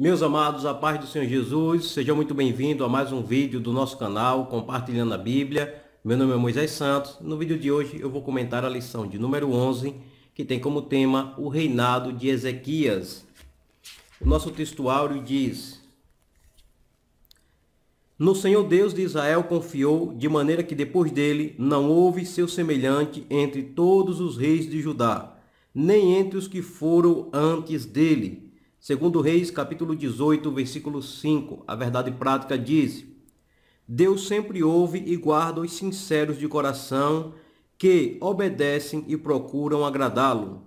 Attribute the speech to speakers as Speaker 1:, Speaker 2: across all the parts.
Speaker 1: Meus amados, a paz do Senhor Jesus, sejam muito bem-vindos a mais um vídeo do nosso canal Compartilhando a Bíblia. Meu nome é Moisés Santos. No vídeo de hoje eu vou comentar a lição de número 11, que tem como tema o reinado de Ezequias. O nosso textuário diz: No Senhor Deus de Israel confiou, de maneira que depois dele não houve seu semelhante entre todos os reis de Judá, nem entre os que foram antes dele Segundo Reis, capítulo 18, versículo 5, a verdade prática diz: Deus sempre ouve e guarda os sinceros de coração que obedecem e procuram agradá-lo.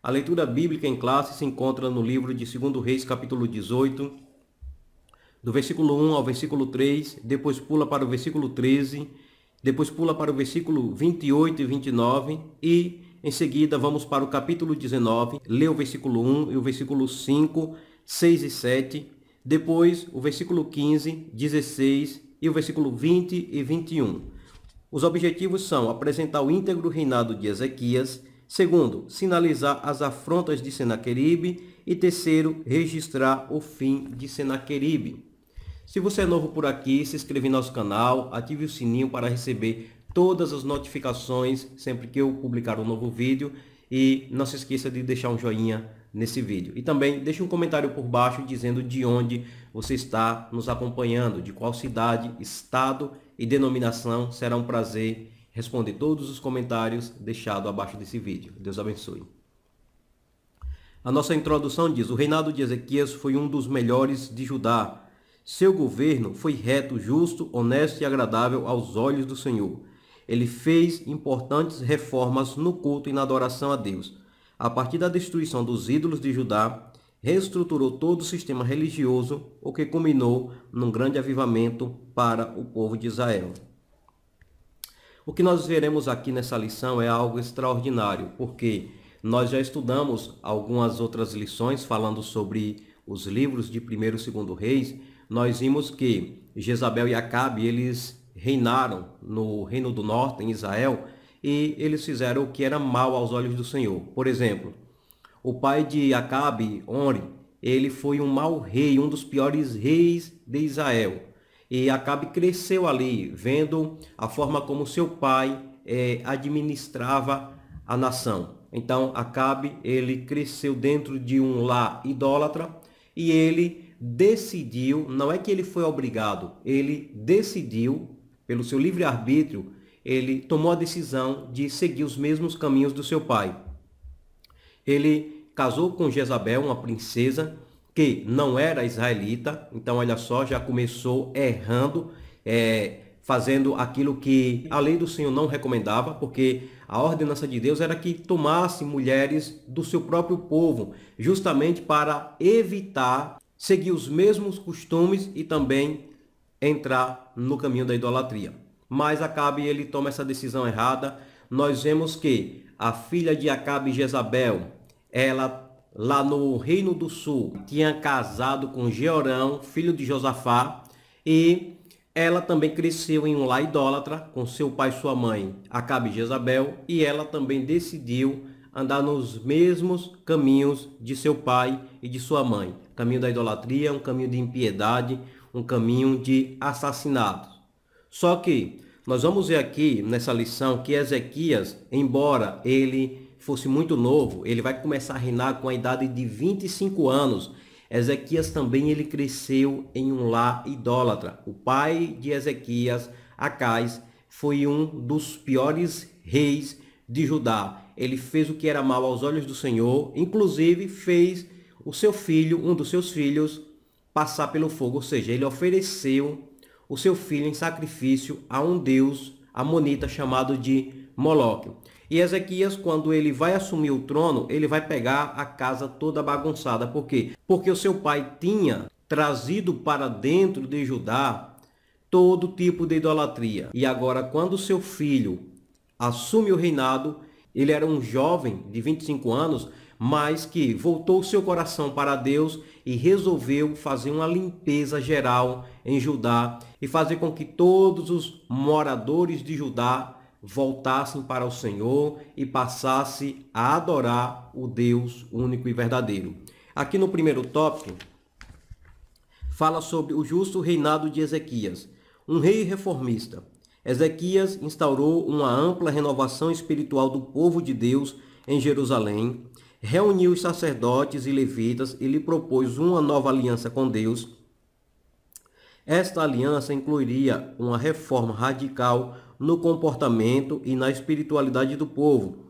Speaker 1: A leitura bíblica em classe se encontra no livro de 2 Reis, capítulo 18, do versículo 1 ao versículo 3, depois pula para o versículo 13, depois pula para o versículo 28 e 29 e em seguida, vamos para o capítulo 19, lê o versículo 1 e o versículo 5, 6 e 7. Depois, o versículo 15, 16 e o versículo 20 e 21. Os objetivos são apresentar o íntegro reinado de Ezequias, segundo, sinalizar as afrontas de Senaqueribe e terceiro, registrar o fim de Senaqueribe. Se você é novo por aqui, se inscreva em nosso canal, ative o sininho para receber todas as notificações sempre que eu publicar um novo vídeo e não se esqueça de deixar um joinha nesse vídeo. E também deixe um comentário por baixo dizendo de onde você está nos acompanhando, de qual cidade, estado e denominação. Será um prazer responder todos os comentários deixados abaixo desse vídeo. Deus abençoe. A nossa introdução diz: O reinado de Ezequias foi um dos melhores de Judá. Seu governo foi reto, justo, honesto e agradável aos olhos do Senhor ele fez importantes reformas no culto e na adoração a Deus. A partir da destruição dos ídolos de Judá, reestruturou todo o sistema religioso, o que culminou num grande avivamento para o povo de Israel. O que nós veremos aqui nessa lição é algo extraordinário, porque nós já estudamos algumas outras lições falando sobre os livros de primeiro e segundo reis. Nós vimos que Jezabel e Acabe, eles reinaram no Reino do Norte, em Israel, e eles fizeram o que era mal aos olhos do Senhor. Por exemplo, o pai de Acabe, Onri, ele foi um mau rei, um dos piores reis de Israel. E Acabe cresceu ali, vendo a forma como seu pai é, administrava a nação. Então, Acabe, ele cresceu dentro de um lar idólatra e ele decidiu, não é que ele foi obrigado, ele decidiu pelo seu livre-arbítrio, ele tomou a decisão de seguir os mesmos caminhos do seu pai. Ele casou com Jezabel, uma princesa que não era israelita, então olha só, já começou errando, é, fazendo aquilo que a lei do Senhor não recomendava, porque a ordenança de Deus era que tomasse mulheres do seu próprio povo, justamente para evitar seguir os mesmos costumes e também entrar no caminho da idolatria. Mas Acabe ele toma essa decisão errada. Nós vemos que a filha de Acabe Jezabel, ela lá no Reino do Sul tinha casado com Georão, filho de Josafá, e ela também cresceu em um lar idólatra com seu pai e sua mãe, Acabe Jezabel, e ela também decidiu andar nos mesmos caminhos de seu pai e de sua mãe. Caminho da idolatria, um caminho de impiedade, um caminho de assassinato. Só que nós vamos ver aqui nessa lição que Ezequias, embora ele fosse muito novo, ele vai começar a reinar com a idade de 25 anos. Ezequias também ele cresceu em um lar idólatra. O pai de Ezequias, Acais, foi um dos piores reis de Judá. Ele fez o que era mal aos olhos do Senhor, inclusive fez o seu filho, um dos seus filhos, passar pelo fogo, ou seja, ele ofereceu o seu filho em sacrifício a um deus amonita chamado de Moloque. E Ezequias, quando ele vai assumir o trono, ele vai pegar a casa toda bagunçada. Por quê? Porque o seu pai tinha trazido para dentro de Judá todo tipo de idolatria. E agora, quando seu filho assume o reinado, ele era um jovem de 25 anos, mas que voltou seu coração para Deus e resolveu fazer uma limpeza geral em Judá e fazer com que todos os moradores de Judá voltassem para o Senhor e passassem a adorar o Deus único e verdadeiro. Aqui no primeiro tópico, fala sobre o justo reinado de Ezequias, um rei reformista. Ezequias instaurou uma ampla renovação espiritual do povo de Deus em Jerusalém, reuniu os sacerdotes e levitas e lhe propôs uma nova aliança com Deus. Esta aliança incluiria uma reforma radical no comportamento e na espiritualidade do povo.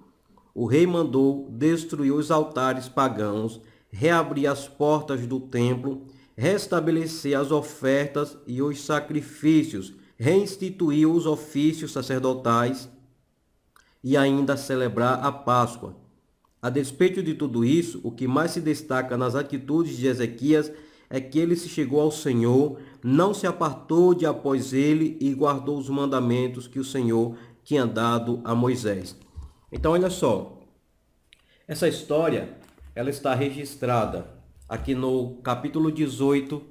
Speaker 1: O rei mandou destruir os altares pagãos, reabrir as portas do templo, restabelecer as ofertas e os sacrifícios, reinstituir os ofícios sacerdotais e ainda celebrar a Páscoa. A despeito de tudo isso, o que mais se destaca nas atitudes de Ezequias é que ele se chegou ao Senhor, não se apartou de após ele e guardou os mandamentos que o Senhor tinha dado a Moisés. Então, olha só, essa história ela está registrada aqui no capítulo 18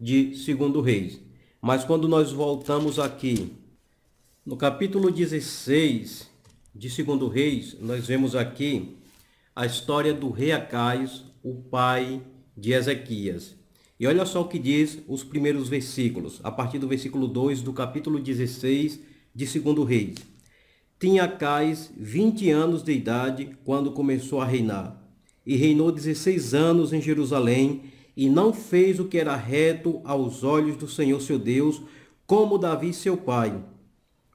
Speaker 1: de Segundo Reis. Mas quando nós voltamos aqui no capítulo 16 de Segundo Reis, nós vemos aqui a história do rei Acais, o pai de Ezequias. E olha só o que diz os primeiros versículos, a partir do versículo 2 do capítulo 16 de 2 Reis. Tinha Acais 20 anos de idade quando começou a reinar, e reinou 16 anos em Jerusalém, e não fez o que era reto aos olhos do Senhor seu Deus, como Davi seu pai,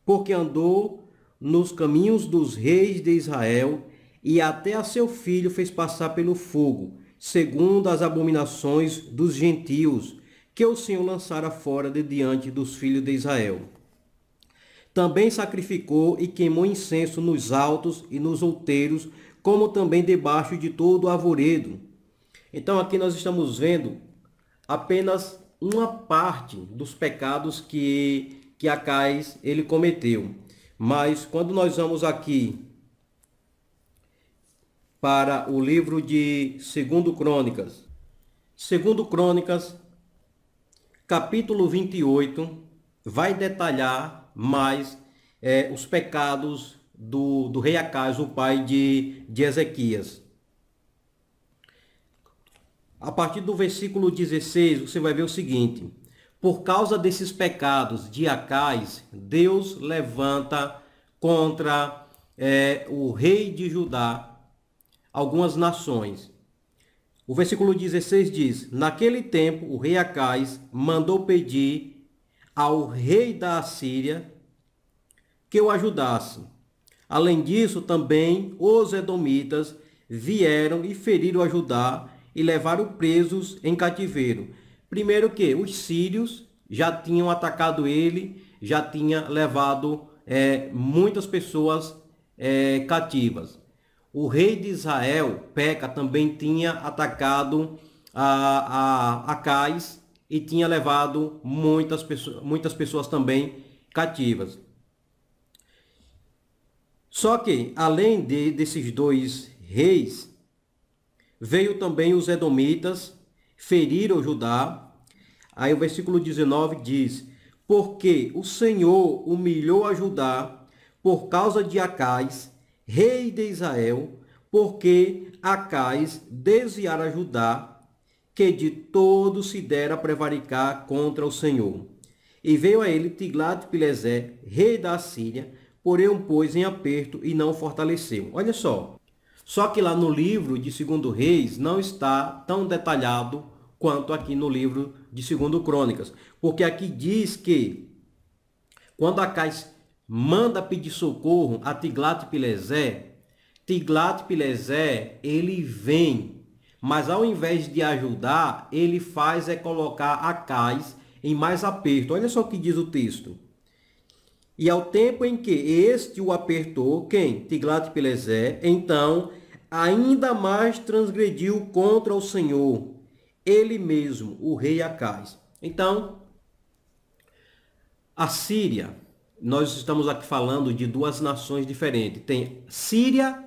Speaker 1: porque andou nos caminhos dos reis de Israel, e até a seu filho fez passar pelo fogo, segundo as abominações dos gentios, que o Senhor lançara fora de diante dos filhos de Israel. Também sacrificou e queimou incenso nos altos e nos outeiros, como também debaixo de todo o arvoredo. Então aqui nós estamos vendo apenas uma parte dos pecados que, que Acais ele cometeu. Mas quando nós vamos aqui para o livro de 2 Crônicas. 2 Crônicas, capítulo 28, vai detalhar mais é, os pecados do, do rei Acais, o pai de, de Ezequias. A partir do versículo 16, você vai ver o seguinte: Por causa desses pecados de Acais, Deus levanta contra é, o rei de Judá algumas nações. O versículo 16 diz: Naquele tempo o rei Acais mandou pedir ao rei da Assíria que o ajudasse. Além disso, também os edomitas vieram e feriram ajudar e levaram presos em cativeiro. Primeiro que os sírios já tinham atacado ele, já tinha levado é, muitas pessoas é, cativas o rei de Israel, Peca, também tinha atacado a, a, a Cais e tinha levado muitas pessoas, muitas pessoas também cativas. Só que, além de, desses dois reis, veio também os Edomitas, feriram Judá. Aí o versículo 19 diz, porque o Senhor humilhou a Judá por causa de Acais, rei de Israel, porque Acais desviara Judá, que de todo se dera prevaricar contra o Senhor. E veio a ele Tiglat-Pileser, rei da Síria, porém o pôs em aperto e não fortaleceu. Olha só, só que lá no livro de Segundo Reis não está tão detalhado quanto aqui no livro de Segundo Crônicas, porque aqui diz que quando Acais manda pedir socorro a Tiglat-Pilesé, Tiglat-Pilesé, ele vem, mas ao invés de ajudar, ele faz é colocar Acais em mais aperto. Olha só o que diz o texto. E ao tempo em que este o apertou, quem? Tiglat-Pilesé, então ainda mais transgrediu contra o Senhor, ele mesmo, o rei Acais. Então, a Síria nós estamos aqui falando de duas nações diferentes. Tem Síria,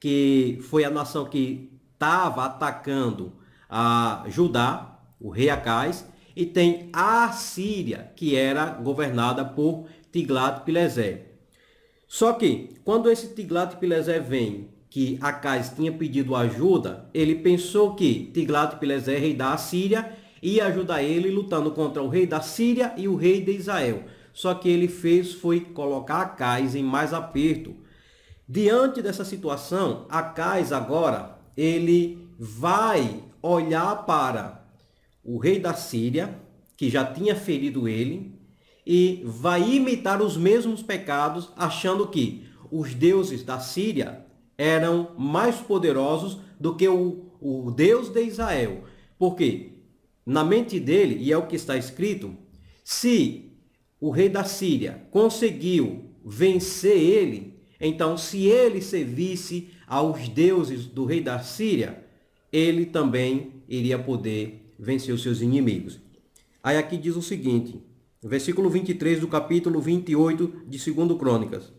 Speaker 1: que foi a nação que estava atacando a Judá, o rei Acais, e tem a Síria, que era governada por Tiglat-Pileser. Só que, quando esse Tiglat-Pileser vem, que Acais tinha pedido ajuda, ele pensou que Tiglat-Pileser, rei da Síria, ia ajudar ele lutando contra o rei da Síria e o rei de Israel. Só que ele fez foi colocar a CAIS em mais aperto. Diante dessa situação, a CAIS agora, ele vai olhar para o rei da Síria, que já tinha ferido ele, e vai imitar os mesmos pecados, achando que os deuses da Síria eram mais poderosos do que o, o Deus de Israel. Porque na mente dele, e é o que está escrito, se o rei da Síria, conseguiu vencer ele, então se ele servisse aos deuses do rei da Síria, ele também iria poder vencer os seus inimigos. Aí aqui diz o seguinte, versículo 23 do capítulo 28 de 2 Crônicas.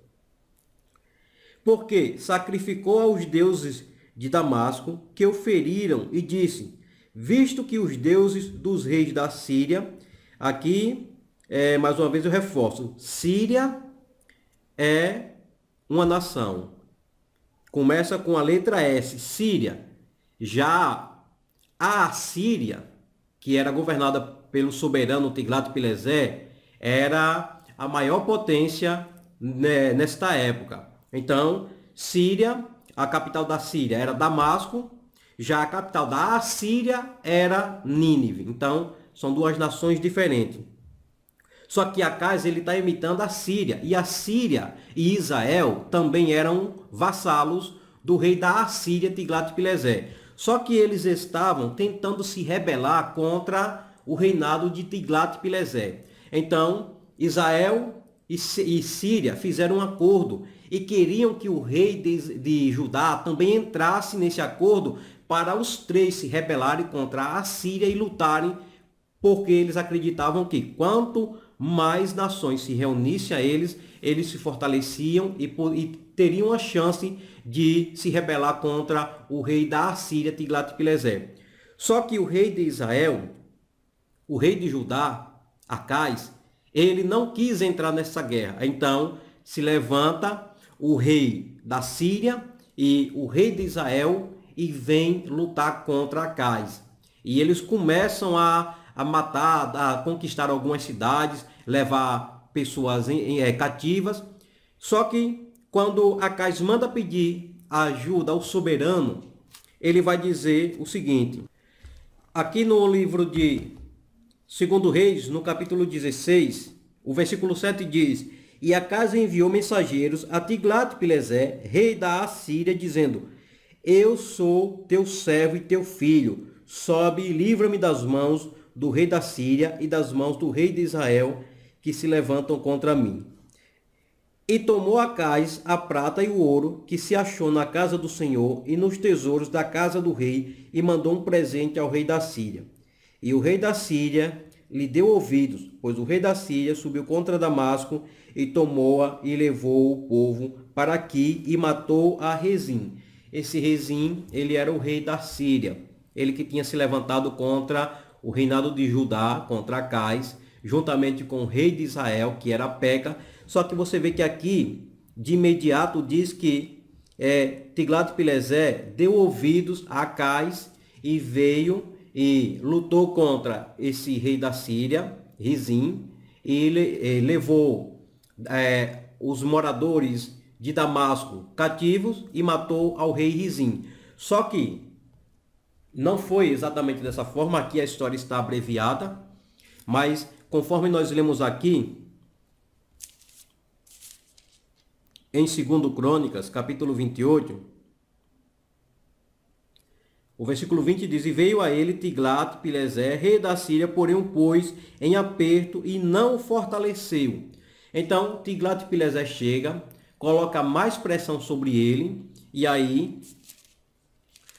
Speaker 1: Porque sacrificou aos deuses de Damasco que o feriram e disse: Visto que os deuses dos reis da Síria, aqui é, mais uma vez eu reforço, Síria é uma nação. Começa com a letra S, Síria. Já a Síria, que era governada pelo soberano Tiglat-Pileser, era a maior potência né, nesta época. Então, Síria, a capital da Síria era Damasco, já a capital da Assíria era Nínive. Então, são duas nações diferentes. Só que Acaz ele está imitando a Síria. E a Síria e Israel também eram vassalos do rei da Assíria, Tiglat-Pileser. Só que eles estavam tentando se rebelar contra o reinado de Tiglat-Pileser. Então, Israel e Síria fizeram um acordo e queriam que o rei de, de Judá também entrasse nesse acordo para os três se rebelarem contra a Síria e lutarem, porque eles acreditavam que quanto mais nações se reunissem a eles, eles se fortaleciam e, e teriam a chance de se rebelar contra o rei da Assíria, Tiglat-Pileser. Só que o rei de Israel, o rei de Judá, Acais, ele não quis entrar nessa guerra. Então, se levanta o rei da Síria e o rei de Israel e vem lutar contra Acais. E eles começam a a matar, a conquistar algumas cidades, levar pessoas em, em é, cativas. Só que quando Acais manda pedir ajuda ao soberano, ele vai dizer o seguinte: aqui no livro de Segundo Reis, no capítulo 16, o versículo 7 diz: E a enviou mensageiros a Tiglat-Pileser, rei da Assíria, dizendo: Eu sou teu servo e teu filho. Sobe e livra-me das mãos do rei da Síria e das mãos do rei de Israel, que se levantam contra mim. E tomou Acais a prata e o ouro que se achou na casa do Senhor e nos tesouros da casa do rei, e mandou um presente ao rei da Síria. E o rei da Síria lhe deu ouvidos, pois o rei da Síria subiu contra Damasco e tomou-a e levou o povo para aqui e matou a Rezim. Esse Rezim, ele era o rei da Síria, ele que tinha se levantado contra o reinado de Judá contra Cais, juntamente com o rei de Israel, que era Peca. Só que você vê que aqui, de imediato, diz que é, Tiglat-Pileser deu ouvidos a Cais e veio e lutou contra esse rei da Síria, Rizim, e ele eh, levou é, os moradores de Damasco cativos e matou ao rei Rizim. Só que não foi exatamente dessa forma, aqui a história está abreviada, mas conforme nós lemos aqui, em 2 Crônicas, capítulo 28, o versículo 20 diz, E veio a ele Tiglat-Pileser, rei da Síria, porém o pôs em aperto e não o fortaleceu. Então, Tiglat-Pileser chega, coloca mais pressão sobre ele, e aí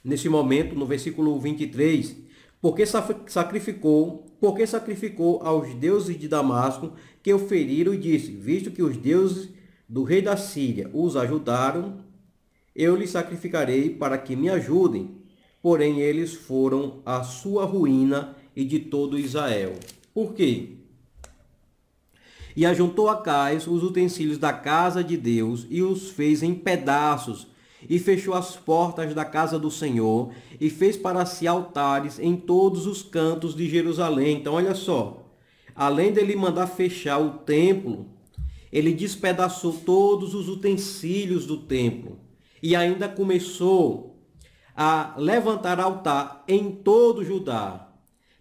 Speaker 1: nesse momento, no versículo 23, porque sacrificou, porque sacrificou aos deuses de Damasco que o feriram e disse, visto que os deuses do rei da Síria os ajudaram, eu lhes sacrificarei para que me ajudem. Porém, eles foram a sua ruína e de todo Israel. Por quê? E ajuntou a Cais os utensílios da casa de Deus e os fez em pedaços e fechou as portas da casa do Senhor e fez para si altares em todos os cantos de Jerusalém. Então, olha só, além dele mandar fechar o templo, ele despedaçou todos os utensílios do templo e ainda começou a levantar altar em todo Judá.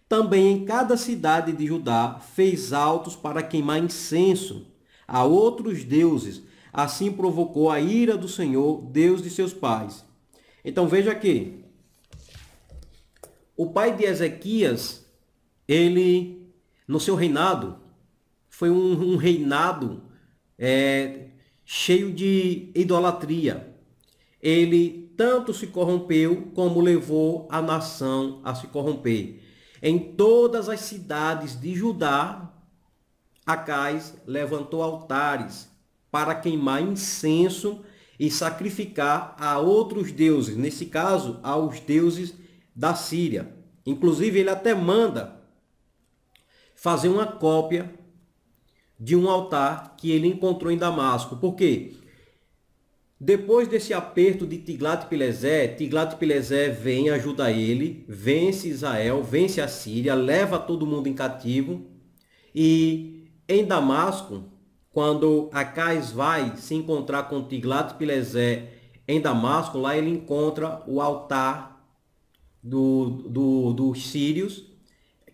Speaker 1: Também em cada cidade de Judá fez altos para queimar incenso a outros deuses assim provocou a ira do Senhor, Deus de seus pais. Então veja que o pai de Ezequias, ele, no seu reinado, foi um, um reinado é, cheio de idolatria. Ele tanto se corrompeu como levou a nação a se corromper. Em todas as cidades de Judá, Acais levantou altares para queimar incenso e sacrificar a outros deuses, nesse caso, aos deuses da Síria. Inclusive, ele até manda fazer uma cópia de um altar que ele encontrou em Damasco. Por quê? Depois desse aperto de Tiglat-Pileser, Tiglat-Pileser vem, ajuda ele, vence Israel, vence a Síria, leva todo mundo em cativo. E em Damasco, quando Acais vai se encontrar com Tiglat-Pileser em Damasco, lá ele encontra o altar do, do, dos sírios,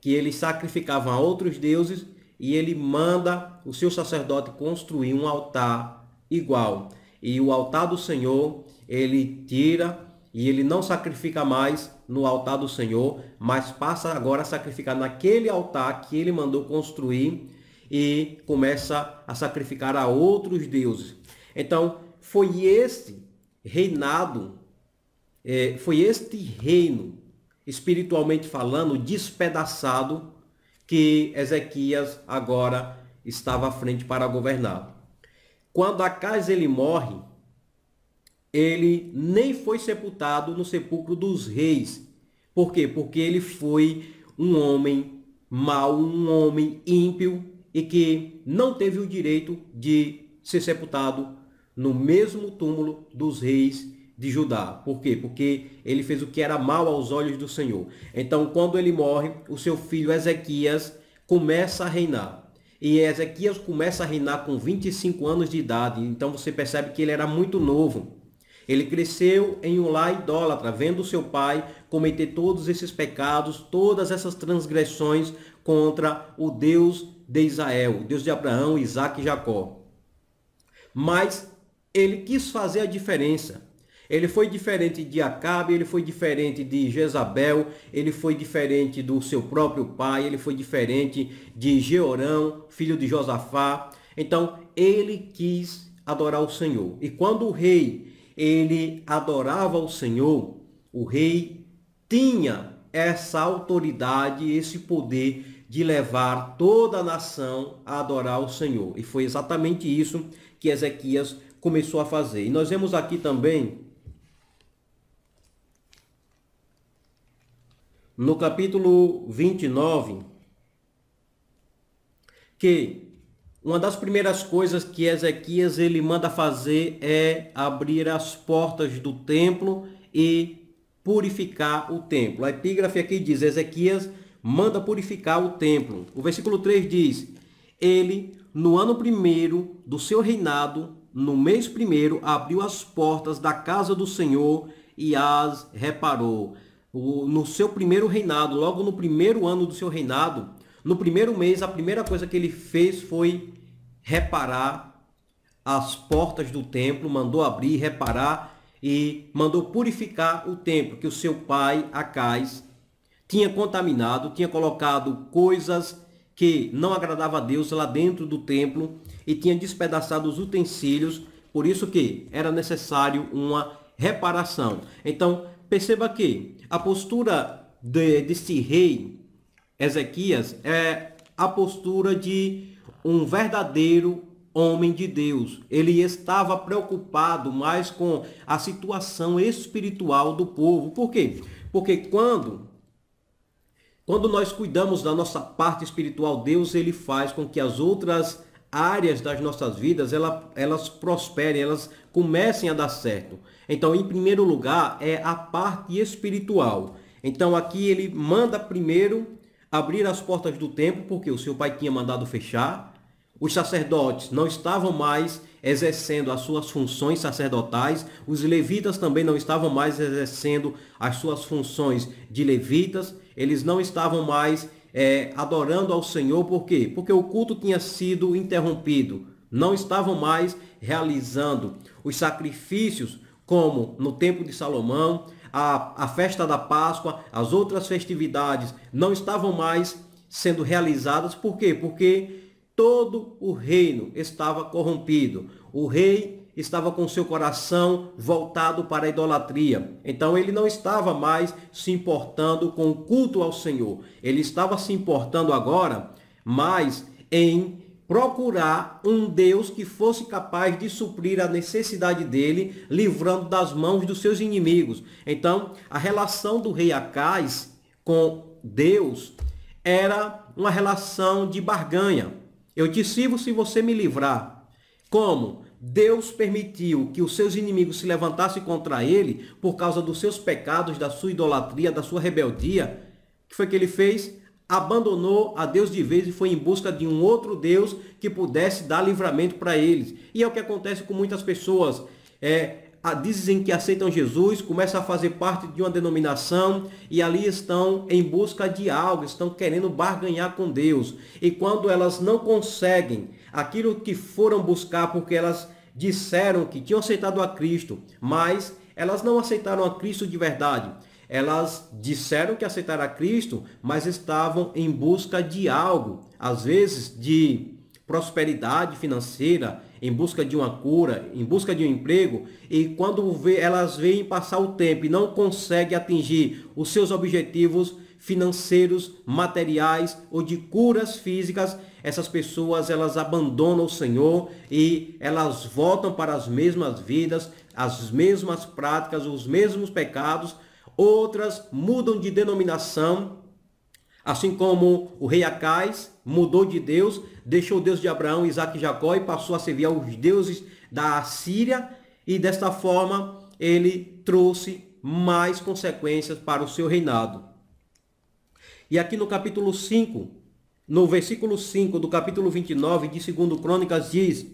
Speaker 1: que eles sacrificavam a outros deuses, e ele manda o seu sacerdote construir um altar igual. E o altar do Senhor, ele tira e ele não sacrifica mais no altar do Senhor, mas passa agora a sacrificar naquele altar que ele mandou construir e começa a sacrificar a outros deuses. Então, foi este reinado, é, foi este reino, espiritualmente falando, despedaçado, que Ezequias agora estava à frente para governar. Quando Acas ele morre, ele nem foi sepultado no sepulcro dos reis. Por quê? Porque ele foi um homem mau, um homem ímpio, e que não teve o direito de ser sepultado no mesmo túmulo dos reis de Judá. Por quê? Porque ele fez o que era mal aos olhos do Senhor. Então, quando ele morre, o seu filho Ezequias começa a reinar. E Ezequias começa a reinar com 25 anos de idade. Então você percebe que ele era muito novo. Ele cresceu em um lar idólatra, vendo seu pai cometer todos esses pecados, todas essas transgressões contra o Deus de Israel, o Deus de Abraão, Isaac e Jacó. Mas ele quis fazer a diferença. Ele foi diferente de Acabe, ele foi diferente de Jezabel, ele foi diferente do seu próprio pai, ele foi diferente de Georão, filho de Josafá. Então, ele quis adorar o Senhor. E quando o rei ele adorava o Senhor, o rei tinha essa autoridade, esse poder de levar toda a nação a adorar o Senhor. E foi exatamente isso que Ezequias começou a fazer. E nós vemos aqui também no capítulo 29 que uma das primeiras coisas que Ezequias ele manda fazer é abrir as portas do templo e purificar o templo. A epígrafe aqui diz: Ezequias manda purificar o templo. O versículo 3 diz: Ele, no ano primeiro do seu reinado, no mês primeiro, abriu as portas da casa do Senhor e as reparou. O, no seu primeiro reinado, logo no primeiro ano do seu reinado, no primeiro mês, a primeira coisa que ele fez foi reparar as portas do templo, mandou abrir, reparar e mandou purificar o templo que o seu pai Acais tinha contaminado, tinha colocado coisas que não agradava a Deus lá dentro do templo e tinha despedaçado os utensílios, por isso que era necessário uma reparação. Então, perceba que a postura de, desse rei Ezequias é a postura de um verdadeiro homem de Deus. Ele estava preocupado mais com a situação espiritual do povo. Por quê? Porque quando quando nós cuidamos da nossa parte espiritual, Deus ele faz com que as outras áreas das nossas vidas elas, elas prosperem, elas comecem a dar certo. Então, em primeiro lugar, é a parte espiritual. Então, aqui ele manda primeiro abrir as portas do templo, porque o seu pai tinha mandado fechar. Os sacerdotes não estavam mais exercendo as suas funções sacerdotais, os levitas também não estavam mais exercendo as suas funções de levitas. Eles não estavam mais é, adorando ao Senhor, por quê? Porque o culto tinha sido interrompido, não estavam mais realizando os sacrifícios, como no tempo de Salomão, a, a festa da Páscoa, as outras festividades, não estavam mais sendo realizadas, por quê? Porque todo o reino estava corrompido. O rei estava com seu coração voltado para a idolatria. Então ele não estava mais se importando com o culto ao Senhor. Ele estava se importando agora mais em procurar um Deus que fosse capaz de suprir a necessidade dele, livrando das mãos dos seus inimigos. Então, a relação do rei Acais com Deus era uma relação de barganha. Eu te sirvo se você me livrar. Como? Deus permitiu que os seus inimigos se levantassem contra ele por causa dos seus pecados, da sua idolatria, da sua rebeldia. O que foi que ele fez? Abandonou a Deus de vez e foi em busca de um outro Deus que pudesse dar livramento para eles. E é o que acontece com muitas pessoas. É, dizem que aceitam Jesus, começam a fazer parte de uma denominação e ali estão em busca de algo, estão querendo barganhar com Deus. E quando elas não conseguem aquilo que foram buscar, porque elas disseram que tinham aceitado a Cristo, mas elas não aceitaram a Cristo de verdade. Elas disseram que aceitaram a Cristo, mas estavam em busca de algo, às vezes de prosperidade financeira, em busca de uma cura, em busca de um emprego, e quando vê, elas veem passar o tempo e não conseguem atingir os seus objetivos, financeiros, materiais ou de curas físicas, essas pessoas elas abandonam o Senhor e elas voltam para as mesmas vidas, as mesmas práticas, os mesmos pecados. Outras mudam de denominação, assim como o rei Acais mudou de Deus, deixou o Deus de Abraão, Isaac e Jacó e passou a servir aos deuses da Assíria e desta forma ele trouxe mais consequências para o seu reinado. E aqui no capítulo 5, no versículo 5 do capítulo 29 de 2 Crônicas, diz: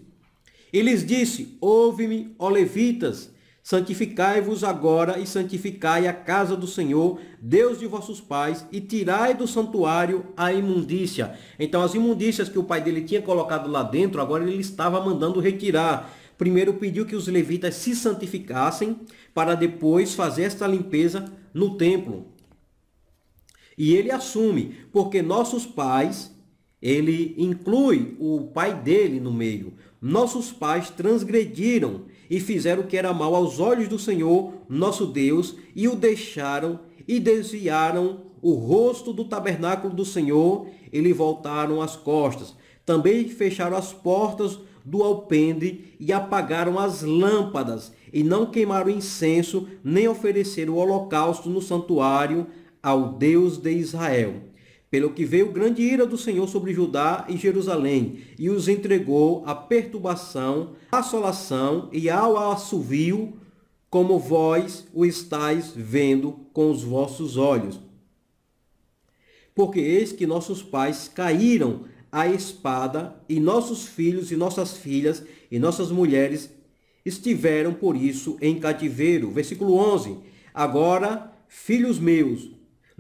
Speaker 1: "Eles disse: Ouve-me, ó levitas, santificai-vos agora e santificai a casa do Senhor, Deus de vossos pais, e tirai do santuário a imundícia. Então, as imundícias que o pai dele tinha colocado lá dentro, agora ele estava mandando retirar. Primeiro pediu que os levitas se santificassem para depois fazer esta limpeza no templo. E ele assume, porque nossos pais, ele inclui o pai dele no meio. Nossos pais transgrediram e fizeram o que era mal aos olhos do Senhor, nosso Deus, e o deixaram e desviaram o rosto do tabernáculo do Senhor e lhe voltaram as costas. Também fecharam as portas do alpendre e apagaram as lâmpadas e não queimaram incenso, nem ofereceram holocausto no santuário ao Deus de Israel. Pelo que veio grande ira do Senhor sobre Judá e Jerusalém, e os entregou à perturbação, à assolação e ao assovio, como vós o estáis vendo com os vossos olhos. Porque eis que nossos pais caíram à espada, e nossos filhos e nossas filhas e nossas mulheres estiveram por isso em cativeiro. Versículo 11. Agora, filhos meus,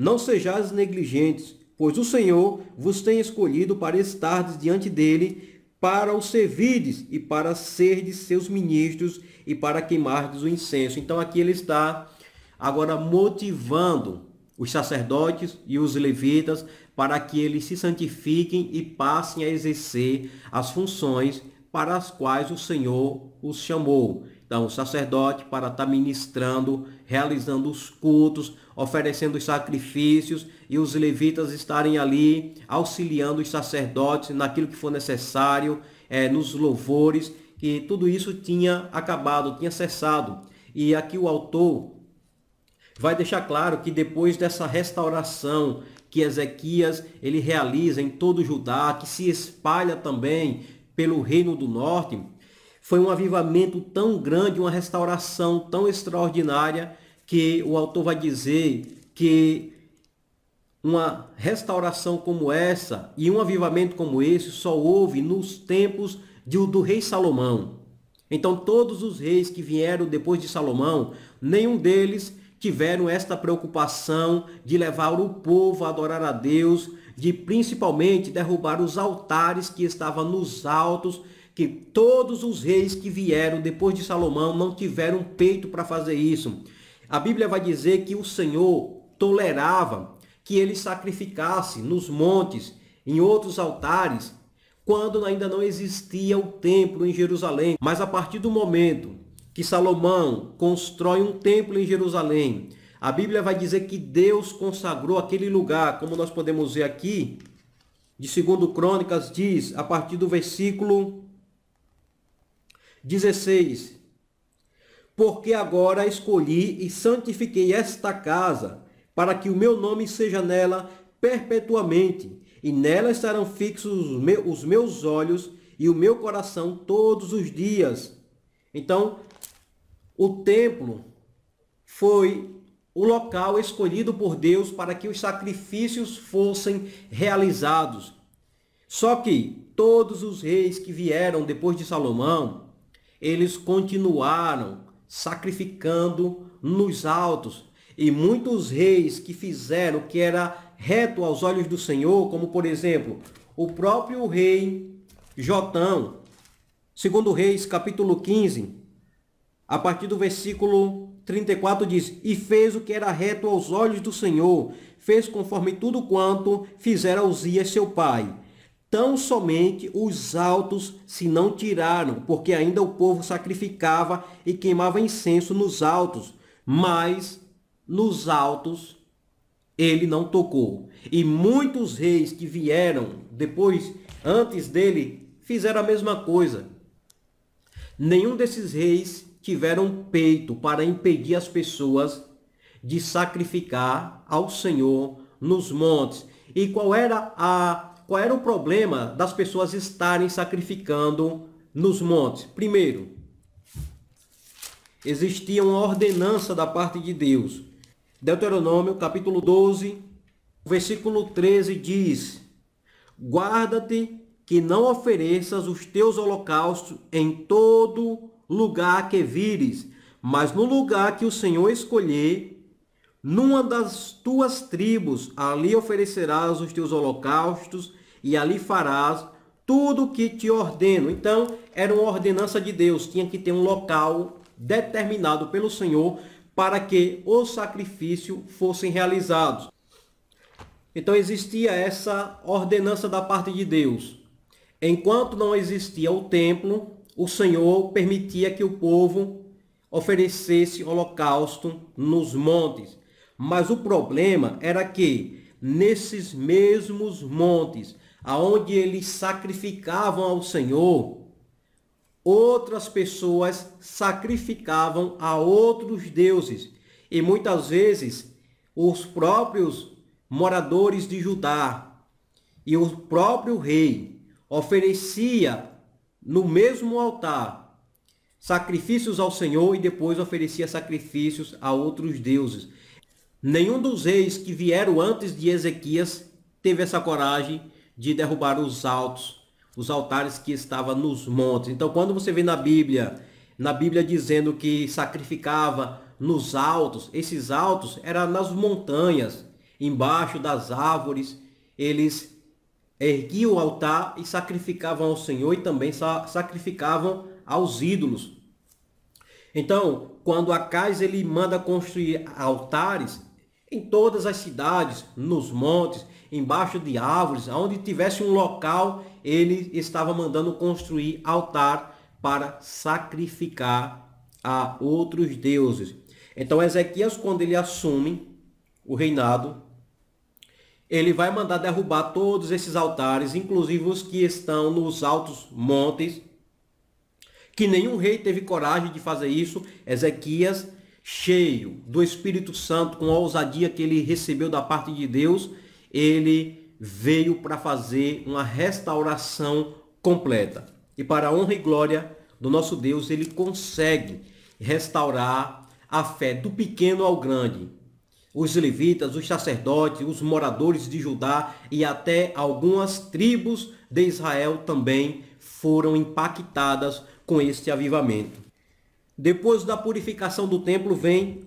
Speaker 1: não sejais negligentes, pois o Senhor vos tem escolhido para estardes diante dele, para o servirdes e para serdes seus ministros e para queimardes o incenso. Então aqui ele está agora motivando os sacerdotes e os levitas para que eles se santifiquem e passem a exercer as funções para as quais o Senhor os chamou. Então, o sacerdote para estar tá ministrando, realizando os cultos, oferecendo os sacrifícios e os levitas estarem ali auxiliando os sacerdotes naquilo que for necessário, é, nos louvores, que tudo isso tinha acabado, tinha cessado. E aqui o autor vai deixar claro que depois dessa restauração que Ezequias ele realiza em todo Judá, que se espalha também pelo reino do norte, foi um avivamento tão grande, uma restauração tão extraordinária que o autor vai dizer que uma restauração como essa e um avivamento como esse só houve nos tempos de, do rei Salomão. Então, todos os reis que vieram depois de Salomão, nenhum deles tiveram esta preocupação de levar o povo a adorar a Deus, de principalmente derrubar os altares que estavam nos altos, que todos os reis que vieram depois de Salomão não tiveram peito para fazer isso a Bíblia vai dizer que o Senhor tolerava que ele sacrificasse nos montes, em outros altares, quando ainda não existia o templo em Jerusalém. Mas a partir do momento que Salomão constrói um templo em Jerusalém, a Bíblia vai dizer que Deus consagrou aquele lugar, como nós podemos ver aqui, de 2 Crônicas diz, a partir do versículo 16, porque agora escolhi e santifiquei esta casa, para que o meu nome seja nela perpetuamente, e nela estarão fixos os meus olhos e o meu coração todos os dias. Então, o templo foi o local escolhido por Deus para que os sacrifícios fossem realizados. Só que todos os reis que vieram depois de Salomão, eles continuaram sacrificando nos altos. E muitos reis que fizeram o que era reto aos olhos do Senhor, como por exemplo, o próprio rei Jotão, segundo Reis, capítulo 15, a partir do versículo 34 diz: "E fez o que era reto aos olhos do Senhor, fez conforme tudo quanto fizera Uzias seu pai." Tão somente os altos se não tiraram, porque ainda o povo sacrificava e queimava incenso nos altos, mas nos altos ele não tocou. E muitos reis que vieram depois, antes dele, fizeram a mesma coisa. Nenhum desses reis tiveram peito para impedir as pessoas de sacrificar ao Senhor nos montes. E qual era a qual era o problema das pessoas estarem sacrificando nos montes? Primeiro, existia uma ordenança da parte de Deus. Deuteronômio, capítulo 12, versículo 13 diz: Guarda-te que não ofereças os teus holocaustos em todo lugar que vires, mas no lugar que o Senhor escolher, numa das tuas tribos, ali oferecerás os teus holocaustos e ali farás tudo o que te ordeno. Então, era uma ordenança de Deus, tinha que ter um local determinado pelo Senhor para que o sacrifício fossem realizados. Então existia essa ordenança da parte de Deus. Enquanto não existia o templo, o Senhor permitia que o povo oferecesse holocausto nos montes. Mas o problema era que nesses mesmos montes aonde eles sacrificavam ao Senhor, outras pessoas sacrificavam a outros deuses. E muitas vezes os próprios moradores de Judá e o próprio rei oferecia no mesmo altar sacrifícios ao Senhor e depois oferecia sacrifícios a outros deuses. Nenhum dos reis que vieram antes de Ezequias teve essa coragem de derrubar os altos, os altares que estavam nos montes. Então, quando você vê na Bíblia, na Bíblia dizendo que sacrificava nos altos, esses altos eram nas montanhas, embaixo das árvores, eles erguiam o altar e sacrificavam ao Senhor e também sacrificavam aos ídolos. Então, quando Acais ele manda construir altares em todas as cidades, nos montes, embaixo de árvores, onde tivesse um local, ele estava mandando construir altar para sacrificar a outros deuses. Então Ezequias, quando ele assume o reinado, ele vai mandar derrubar todos esses altares, inclusive os que estão nos altos montes, que nenhum rei teve coragem de fazer isso. Ezequias, cheio do Espírito Santo, com a ousadia que ele recebeu da parte de Deus, ele veio para fazer uma restauração completa. E para a honra e glória do nosso Deus, ele consegue restaurar a fé do pequeno ao grande. Os levitas, os sacerdotes, os moradores de Judá e até algumas tribos de Israel também foram impactadas com este avivamento. Depois da purificação do templo vem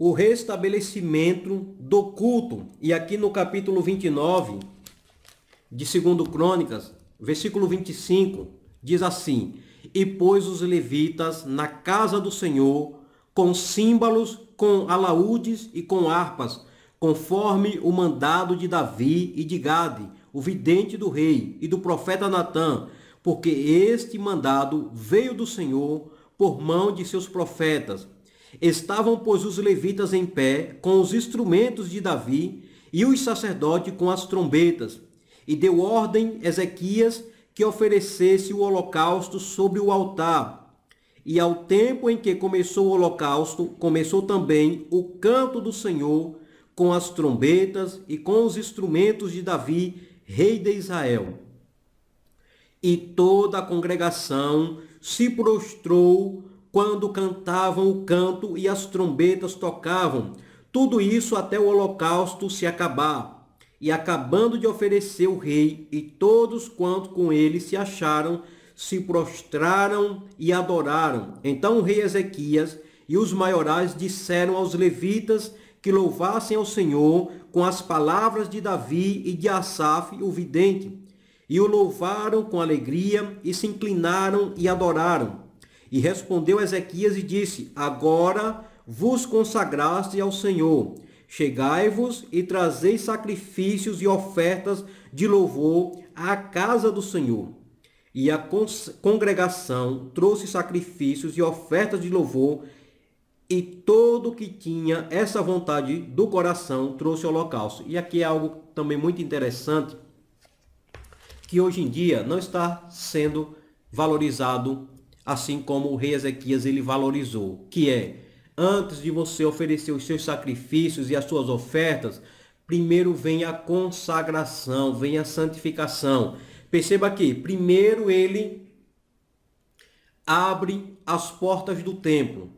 Speaker 1: o restabelecimento do culto. E aqui no capítulo 29 de 2 Crônicas, versículo 25, diz assim: E pôs os levitas na casa do Senhor com símbolos, com alaúdes e com harpas, conforme o mandado de Davi e de Gade, o vidente do rei e do profeta Natã, porque este mandado veio do Senhor por mão de seus profetas Estavam, pois, os levitas em pé, com os instrumentos de Davi, e os sacerdotes com as trombetas. E deu ordem Ezequias que oferecesse o holocausto sobre o altar. E ao tempo em que começou o holocausto, começou também o canto do Senhor com as trombetas e com os instrumentos de Davi, rei de Israel. E toda a congregação se prostrou quando cantavam o canto e as trombetas tocavam, tudo isso até o holocausto se acabar. E acabando de oferecer o rei e todos quanto com ele se acharam, se prostraram e adoraram. Então o rei Ezequias e os maiorais disseram aos levitas que louvassem ao Senhor com as palavras de Davi e de Asaf, o vidente. E o louvaram com alegria e se inclinaram e adoraram. E respondeu Ezequias e disse: Agora vos consagraste ao Senhor. Chegai-vos e trazei sacrifícios e ofertas de louvor à casa do Senhor. E a congregação trouxe sacrifícios e ofertas de louvor, e todo que tinha essa vontade do coração trouxe holocausto. E aqui é algo também muito interessante, que hoje em dia não está sendo valorizado assim como o rei Ezequias ele valorizou, que é antes de você oferecer os seus sacrifícios e as suas ofertas, primeiro vem a consagração, vem a santificação. Perceba aqui, primeiro ele abre as portas do templo.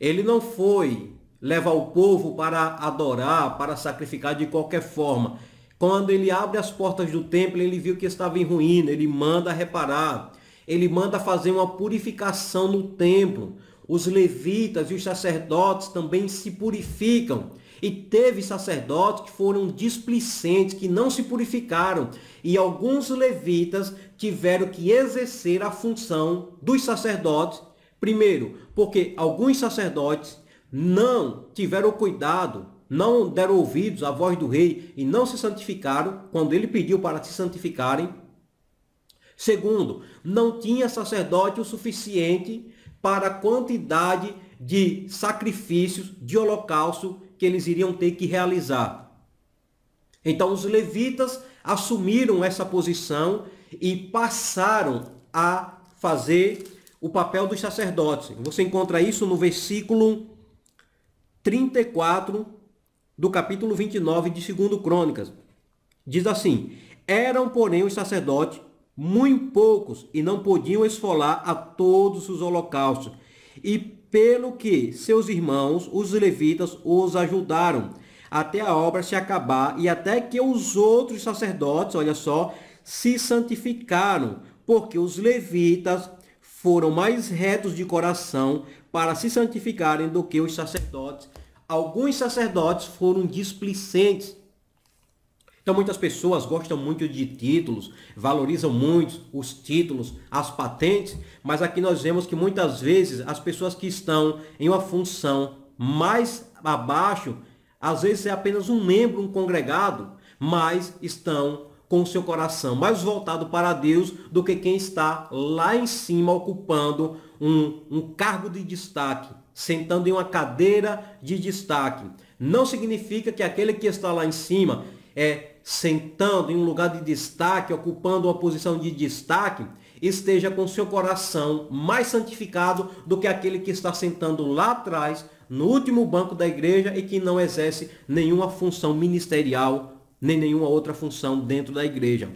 Speaker 1: Ele não foi levar o povo para adorar, para sacrificar de qualquer forma. Quando ele abre as portas do templo, ele viu que estava em ruína, ele manda reparar ele manda fazer uma purificação no templo. Os levitas e os sacerdotes também se purificam. E teve sacerdotes que foram displicentes, que não se purificaram. E alguns levitas tiveram que exercer a função dos sacerdotes. Primeiro, porque alguns sacerdotes não tiveram cuidado, não deram ouvidos à voz do rei e não se santificaram quando ele pediu para se santificarem. Segundo, não tinha sacerdote o suficiente para a quantidade de sacrifícios de holocausto que eles iriam ter que realizar. Então os levitas assumiram essa posição e passaram a fazer o papel dos sacerdotes. Você encontra isso no versículo 34 do capítulo 29 de 2 Crônicas. Diz assim: Eram, porém, os sacerdotes muito poucos, e não podiam esfolar a todos os holocaustos. E pelo que seus irmãos, os levitas, os ajudaram, até a obra se acabar, e até que os outros sacerdotes, olha só, se santificaram, porque os levitas foram mais retos de coração para se santificarem do que os sacerdotes. Alguns sacerdotes foram displicentes então muitas pessoas gostam muito de títulos, valorizam muito os títulos, as patentes, mas aqui nós vemos que muitas vezes as pessoas que estão em uma função mais abaixo, às vezes é apenas um membro, um congregado, mas estão com o seu coração mais voltado para Deus do que quem está lá em cima ocupando um, um cargo de destaque, sentando em uma cadeira de destaque. Não significa que aquele que está lá em cima é sentando em um lugar de destaque, ocupando uma posição de destaque, esteja com seu coração mais santificado do que aquele que está sentando lá atrás, no último banco da igreja e que não exerce nenhuma função ministerial, nem nenhuma outra função dentro da igreja.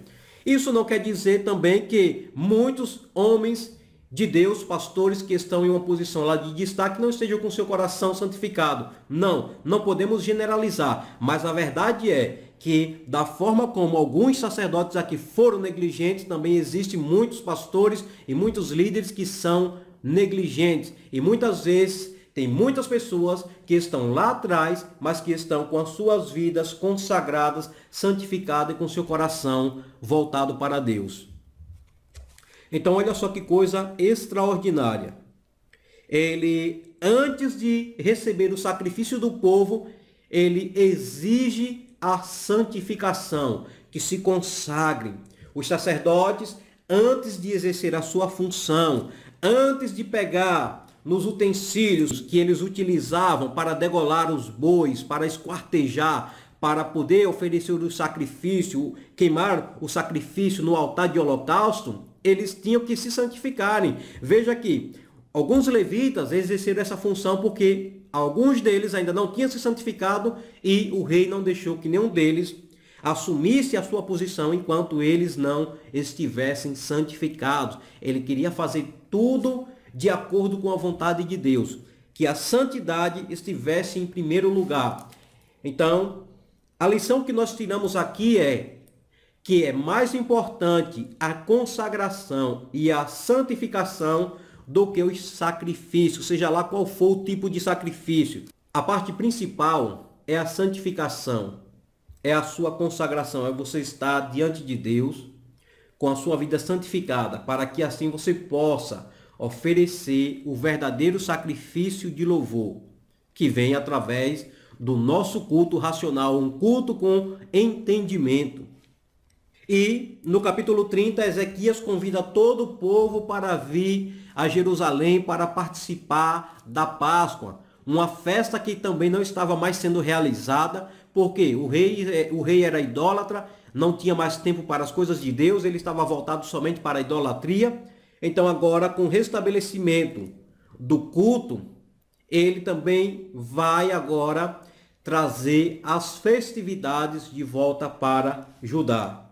Speaker 1: Isso não quer dizer também que muitos homens de Deus, pastores que estão em uma posição lá de destaque, não estejam com seu coração santificado. Não, não podemos generalizar, mas a verdade é que da forma como alguns sacerdotes aqui foram negligentes, também existem muitos pastores e muitos líderes que são negligentes e muitas vezes tem muitas pessoas que estão lá atrás, mas que estão com as suas vidas consagradas, santificadas e com seu coração voltado para Deus. Então, olha só que coisa extraordinária. Ele, antes de receber o sacrifício do povo, ele exige à santificação, que se consagrem. Os sacerdotes, antes de exercer a sua função, antes de pegar nos utensílios que eles utilizavam para degolar os bois, para esquartejar, para poder oferecer o sacrifício, queimar o sacrifício no altar de holocausto, eles tinham que se santificarem. Veja aqui, Alguns levitas exerceram essa função porque alguns deles ainda não tinham se santificado e o rei não deixou que nenhum deles assumisse a sua posição enquanto eles não estivessem santificados. Ele queria fazer tudo de acordo com a vontade de Deus, que a santidade estivesse em primeiro lugar. Então, a lição que nós tiramos aqui é que é mais importante a consagração e a santificação do que os sacrifícios, seja lá qual for o tipo de sacrifício. A parte principal é a santificação, é a sua consagração, é você estar diante de Deus com a sua vida santificada, para que assim você possa oferecer o verdadeiro sacrifício de louvor, que vem através do nosso culto racional, um culto com entendimento. E no capítulo 30, Ezequias convida todo o povo para vir a Jerusalém para participar da Páscoa, uma festa que também não estava mais sendo realizada, porque o rei, eh, o rei era idólatra, não tinha mais tempo para as coisas de Deus, ele estava voltado somente para a idolatria. Então, agora, com o restabelecimento do culto, ele também vai agora trazer as festividades de volta para Judá.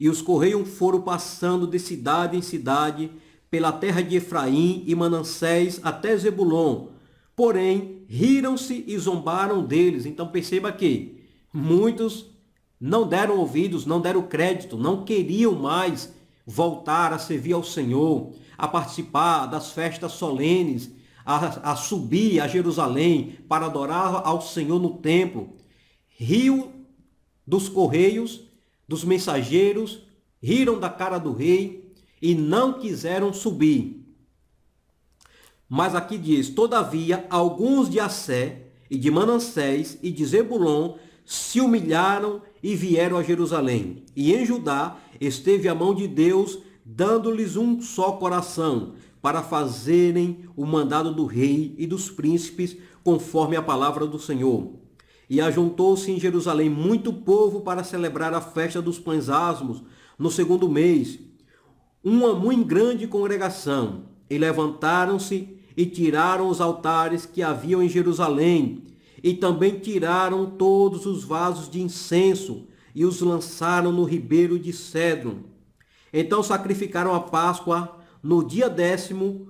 Speaker 1: E os correios foram passando de cidade em cidade, pela terra de Efraim e Manassés até Zebulon. Porém, riram-se e zombaram deles. Então perceba que muitos não deram ouvidos, não deram crédito, não queriam mais voltar a servir ao Senhor, a participar das festas solenes, a, a subir a Jerusalém para adorar ao Senhor no templo. Rio dos correios, dos mensageiros, riram da cara do rei e não quiseram subir. Mas aqui diz: Todavia, alguns de Assé e de Manassés e de Zebulon se humilharam e vieram a Jerusalém. E em Judá esteve a mão de Deus, dando-lhes um só coração, para fazerem o mandado do rei e dos príncipes, conforme a palavra do Senhor. E ajuntou-se em Jerusalém muito povo para celebrar a festa dos pães asmos no segundo mês, uma muito grande congregação, e levantaram-se e tiraram os altares que haviam em Jerusalém, e também tiraram todos os vasos de incenso e os lançaram no ribeiro de Cedro. Então sacrificaram a Páscoa no dia décimo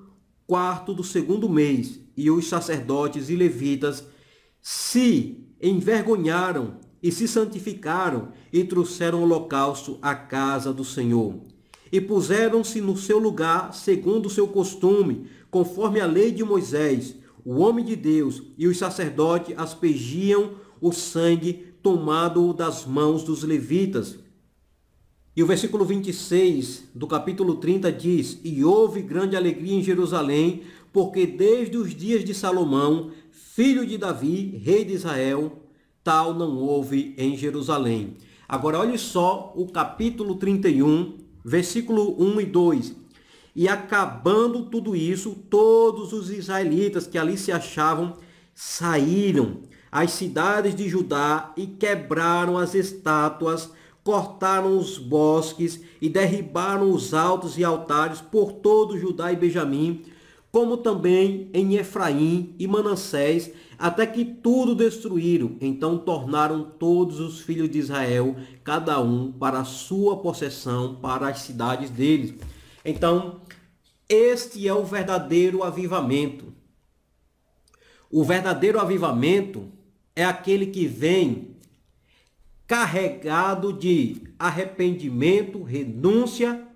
Speaker 1: quarto do segundo mês, e os sacerdotes e levitas se envergonharam e se santificaram e trouxeram o holocausto à casa do Senhor e puseram-se no seu lugar segundo o seu costume, conforme a lei de Moisés. O homem de Deus e os sacerdotes aspergiam o sangue tomado das mãos dos levitas. E o versículo 26 do capítulo 30 diz: E houve grande alegria em Jerusalém, porque desde os dias de Salomão, filho de Davi, rei de Israel, tal não houve em Jerusalém. Agora olhe só o capítulo 31 versículo 1 e 2. E acabando tudo isso, todos os israelitas que ali se achavam saíram às cidades de Judá e quebraram as estátuas, cortaram os bosques e derribaram os altos e altares por todo Judá e Benjamim como também em Efraim e Manassés, até que tudo destruíram. Então tornaram todos os filhos de Israel, cada um para a sua possessão, para as cidades deles. Então, este é o verdadeiro avivamento. O verdadeiro avivamento é aquele que vem carregado de arrependimento, renúncia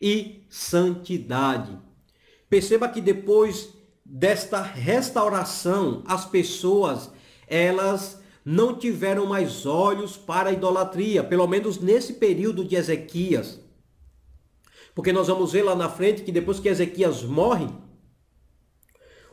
Speaker 1: e santidade. Perceba que depois desta restauração, as pessoas, elas não tiveram mais olhos para a idolatria, pelo menos nesse período de Ezequias. Porque nós vamos ver lá na frente que depois que Ezequias morre,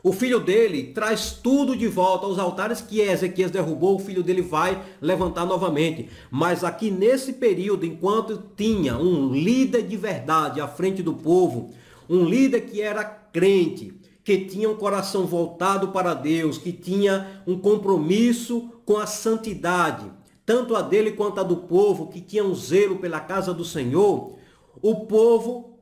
Speaker 1: o filho dele traz tudo de volta aos altares que Ezequias derrubou, o filho dele vai levantar novamente. Mas aqui nesse período, enquanto tinha um líder de verdade à frente do povo, um líder que era crente, que tinha um coração voltado para Deus, que tinha um compromisso com a santidade, tanto a dele quanto a do povo, que tinha um zelo pela casa do Senhor, o povo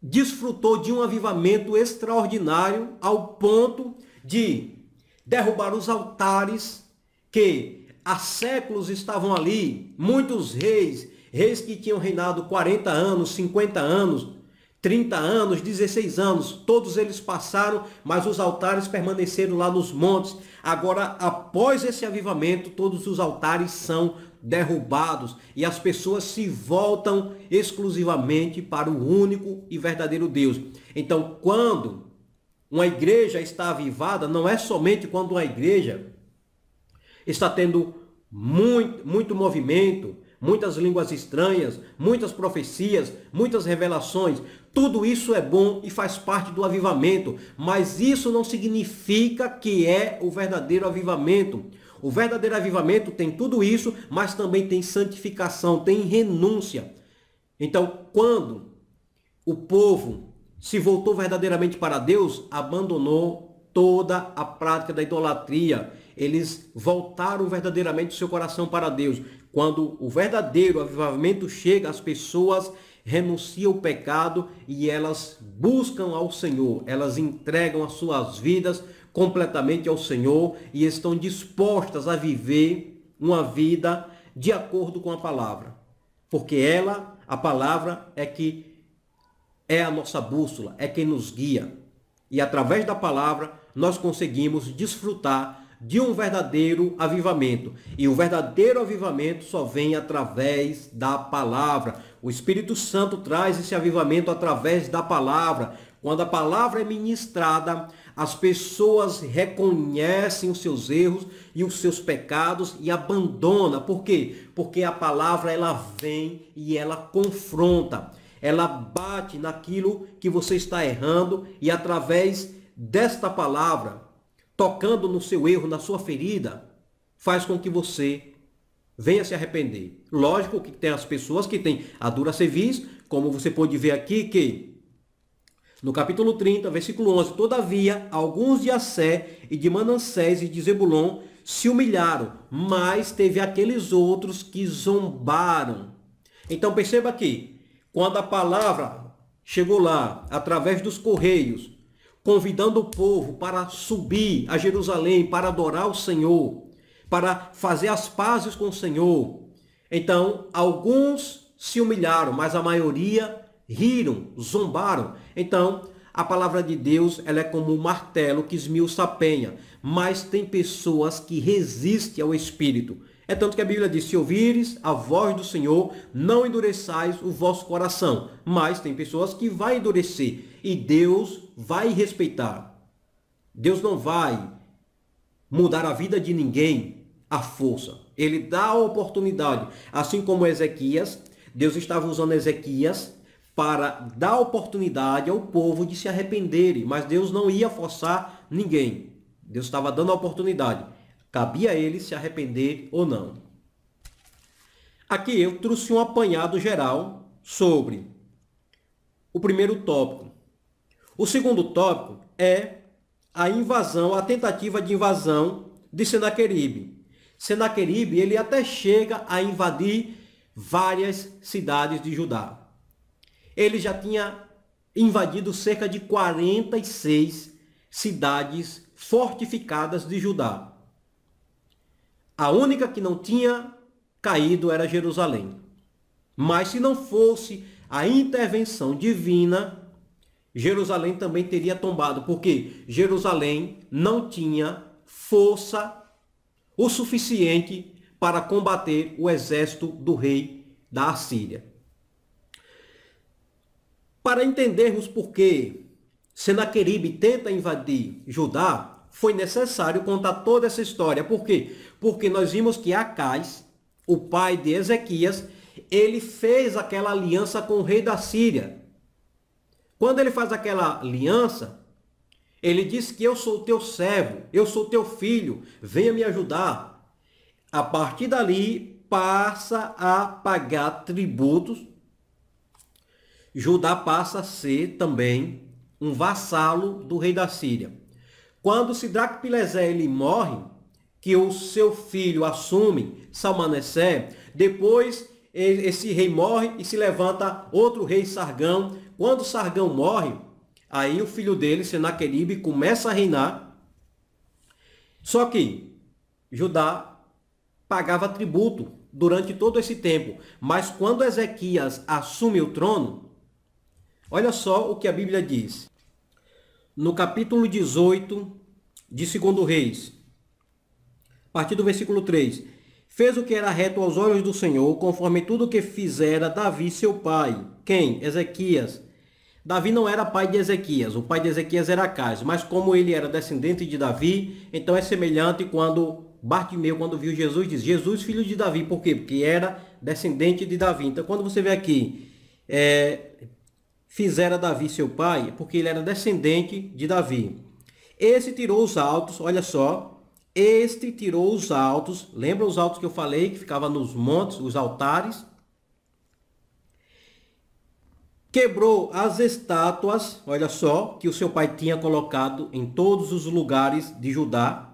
Speaker 1: desfrutou de um avivamento extraordinário ao ponto de derrubar os altares que há séculos estavam ali, muitos reis, reis que tinham reinado 40 anos, 50 anos, 30 anos, 16 anos, todos eles passaram, mas os altares permaneceram lá nos montes. Agora, após esse avivamento, todos os altares são derrubados e as pessoas se voltam exclusivamente para o único e verdadeiro Deus. Então, quando uma igreja está avivada, não é somente quando uma igreja está tendo muito, muito movimento, muitas línguas estranhas, muitas profecias, muitas revelações. Tudo isso é bom e faz parte do avivamento, mas isso não significa que é o verdadeiro avivamento. O verdadeiro avivamento tem tudo isso, mas também tem santificação, tem renúncia. Então, quando o povo se voltou verdadeiramente para Deus, abandonou toda a prática da idolatria. Eles voltaram verdadeiramente o seu coração para Deus. Quando o verdadeiro avivamento chega, as pessoas renuncia o pecado e elas buscam ao Senhor, elas entregam as suas vidas completamente ao Senhor e estão dispostas a viver uma vida de acordo com a palavra. Porque ela, a palavra, é que é a nossa bússola, é quem nos guia. E através da palavra nós conseguimos desfrutar de um verdadeiro avivamento. E o verdadeiro avivamento só vem através da palavra. O Espírito Santo traz esse avivamento através da palavra. Quando a palavra é ministrada, as pessoas reconhecem os seus erros e os seus pecados e abandona. Por quê? Porque a palavra ela vem e ela confronta. Ela bate naquilo que você está errando e através desta palavra, tocando no seu erro, na sua ferida, faz com que você venha se arrepender. Lógico que tem as pessoas que têm a dura cerviz, como você pode ver aqui que no capítulo 30, versículo 11, todavia alguns de Assé e de Manassés e de Zebulon se humilharam, mas teve aqueles outros que zombaram. Então perceba aqui, quando a palavra chegou lá através dos correios, convidando o povo para subir a Jerusalém para adorar o Senhor, para fazer as pazes com o Senhor. Então, alguns se humilharam, mas a maioria riram, zombaram. Então, a palavra de Deus ela é como um martelo que esmiuça a penha, mas tem pessoas que resistem ao Espírito. É tanto que a Bíblia diz, se ouvires a voz do Senhor, não endureçais o vosso coração. Mas tem pessoas que vai endurecer e Deus vai respeitar. Deus não vai mudar a vida de ninguém, a força. Ele dá a oportunidade. Assim como Ezequias, Deus estava usando Ezequias para dar oportunidade ao povo de se arrependerem, mas Deus não ia forçar ninguém. Deus estava dando a oportunidade. Cabia a ele se arrepender ou não. Aqui eu trouxe um apanhado geral sobre o primeiro tópico. O segundo tópico é a invasão, a tentativa de invasão de Senaqueribe. Senaqueribe, ele até chega a invadir várias cidades de Judá. Ele já tinha invadido cerca de 46 cidades fortificadas de Judá. A única que não tinha caído era Jerusalém. Mas se não fosse a intervenção divina, Jerusalém também teria tombado, porque Jerusalém não tinha força o suficiente para combater o exército do rei da Assíria. Para entendermos por que Senaqueribe tenta invadir Judá, foi necessário contar toda essa história. Por quê? Porque nós vimos que Acais, o pai de Ezequias, ele fez aquela aliança com o rei da Síria. Quando ele faz aquela aliança, ele diz que eu sou teu servo, eu sou teu filho, venha me ajudar. A partir dali, passa a pagar tributos. Judá passa a ser também um vassalo do rei da Síria. Quando Sidraque Pileser ele morre, que o seu filho assume Salmanessé, depois esse rei morre e se levanta outro rei Sargão. Quando Sargão morre, Aí o filho dele, Senaqueribe, começa a reinar. Só que Judá pagava tributo durante todo esse tempo. Mas quando Ezequias assume o trono, olha só o que a Bíblia diz. No capítulo 18 de 2 Reis, a partir do versículo 3: Fez o que era reto aos olhos do Senhor, conforme tudo o que fizera Davi seu pai. Quem? Ezequias Davi não era pai de Ezequias, o pai de Ezequias era Acaz, mas como ele era descendente de Davi, então é semelhante quando Bartimeu, quando viu Jesus, diz Jesus, filho de Davi, por quê? Porque era descendente de Davi. Então quando você vê aqui, é, fizera Davi seu pai, é porque ele era descendente de Davi. Esse tirou os altos, olha só, este tirou os altos, lembra os altos que eu falei, que ficava nos montes, os altares? quebrou as estátuas, olha só, que o seu pai tinha colocado em todos os lugares de Judá,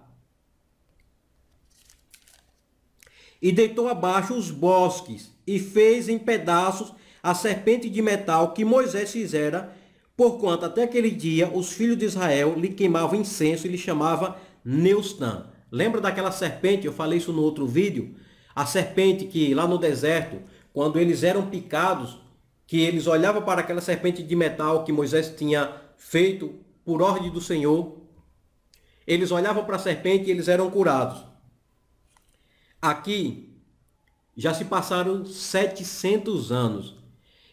Speaker 1: e deitou abaixo os bosques, e fez em pedaços a serpente de metal que Moisés fizera, porquanto até aquele dia os filhos de Israel lhe queimavam incenso e lhe chamava Neustan. Lembra daquela serpente? Eu falei isso no outro vídeo. A serpente que lá no deserto, quando eles eram picados, que eles olhavam para aquela serpente de metal que Moisés tinha feito por ordem do Senhor. Eles olhavam para a serpente e eles eram curados. Aqui já se passaram 700 anos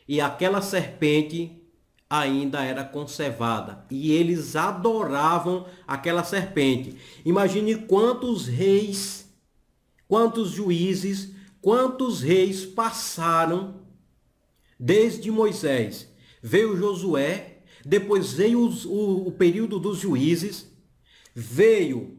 Speaker 1: e aquela serpente ainda era conservada e eles adoravam aquela serpente. Imagine quantos reis, quantos juízes, quantos reis passaram desde Moisés, veio Josué, depois veio os, o, o período dos juízes, veio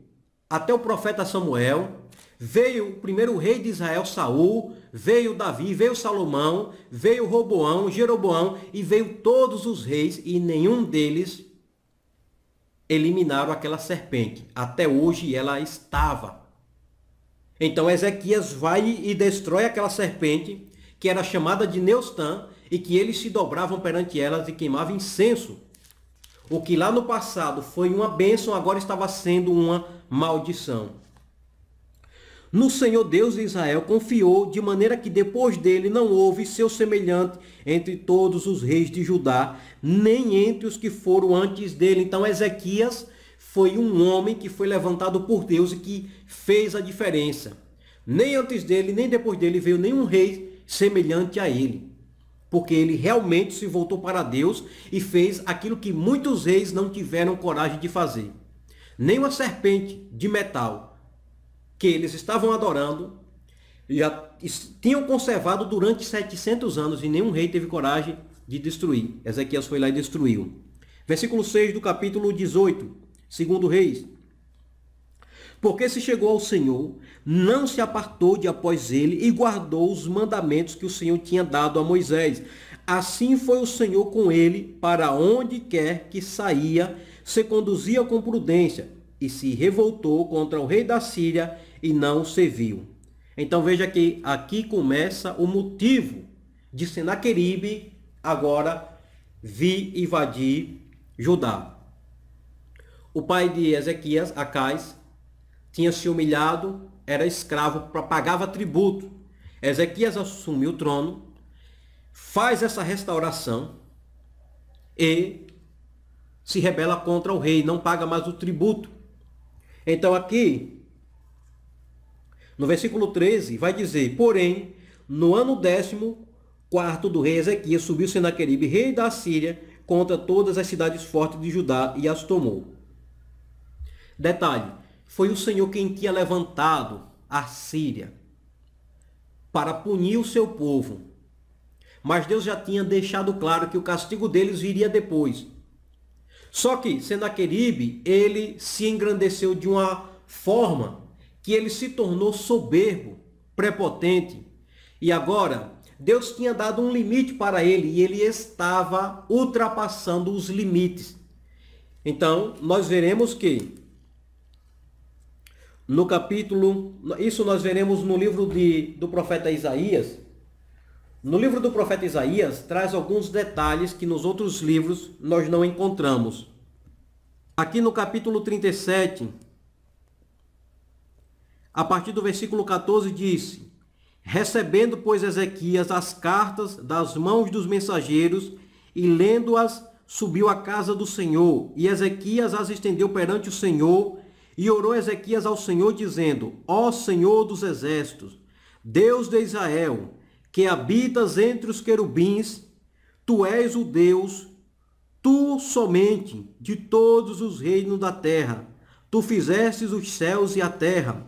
Speaker 1: até o profeta Samuel, veio o primeiro rei de Israel, Saul, veio Davi, veio Salomão, veio Roboão, Jeroboão e veio todos os reis e nenhum deles eliminaram aquela serpente. Até hoje ela estava. Então Ezequias vai e destrói aquela serpente que era chamada de Neustan, e que eles se dobravam perante elas e queimavam incenso. O que lá no passado foi uma bênção, agora estava sendo uma maldição. No Senhor Deus de Israel confiou, de maneira que depois dele não houve seu semelhante entre todos os reis de Judá, nem entre os que foram antes dele. Então Ezequias foi um homem que foi levantado por Deus e que fez a diferença. Nem antes dele, nem depois dele veio nenhum rei semelhante a ele, porque ele realmente se voltou para Deus e fez aquilo que muitos reis não tiveram coragem de fazer. Nem uma serpente de metal que eles estavam adorando já tinham conservado durante 700 anos e nenhum rei teve coragem de destruir. Ezequias foi lá e destruiu. Versículo 6 do capítulo 18, segundo Reis. Porque se chegou ao Senhor, não se apartou de após ele e guardou os mandamentos que o Senhor tinha dado a Moisés. Assim foi o Senhor com ele para onde quer que saía, se conduzia com prudência e se revoltou contra o rei da Síria e não serviu. Então veja que aqui começa o motivo de Senaqueribe agora vir invadir Judá. O pai de Ezequias, Acais, tinha se humilhado, era escravo, pagava tributo. Ezequias assume o trono, faz essa restauração e se rebela contra o rei, não paga mais o tributo. Então aqui, no versículo 13, vai dizer, porém, no ano décimo quarto do rei Ezequias, subiu Senaqueribe, rei da Síria, contra todas as cidades fortes de Judá e as tomou. Detalhe, foi o Senhor quem tinha levantado a Síria para punir o seu povo. Mas Deus já tinha deixado claro que o castigo deles viria depois. Só que sendo Senaqueribe, ele se engrandeceu de uma forma que ele se tornou soberbo, prepotente. E agora, Deus tinha dado um limite para ele e ele estava ultrapassando os limites. Então, nós veremos que no capítulo, isso nós veremos no livro de, do profeta Isaías. No livro do profeta Isaías traz alguns detalhes que nos outros livros nós não encontramos. Aqui no capítulo 37, a partir do versículo 14 disse: Recebendo, pois, Ezequias as cartas das mãos dos mensageiros e lendo-as, subiu à casa do Senhor, e Ezequias as estendeu perante o Senhor, e orou Ezequias ao Senhor, dizendo: Ó Senhor dos exércitos, Deus de Israel, que habitas entre os querubins, tu és o Deus, tu somente, de todos os reinos da terra. Tu fizestes os céus e a terra.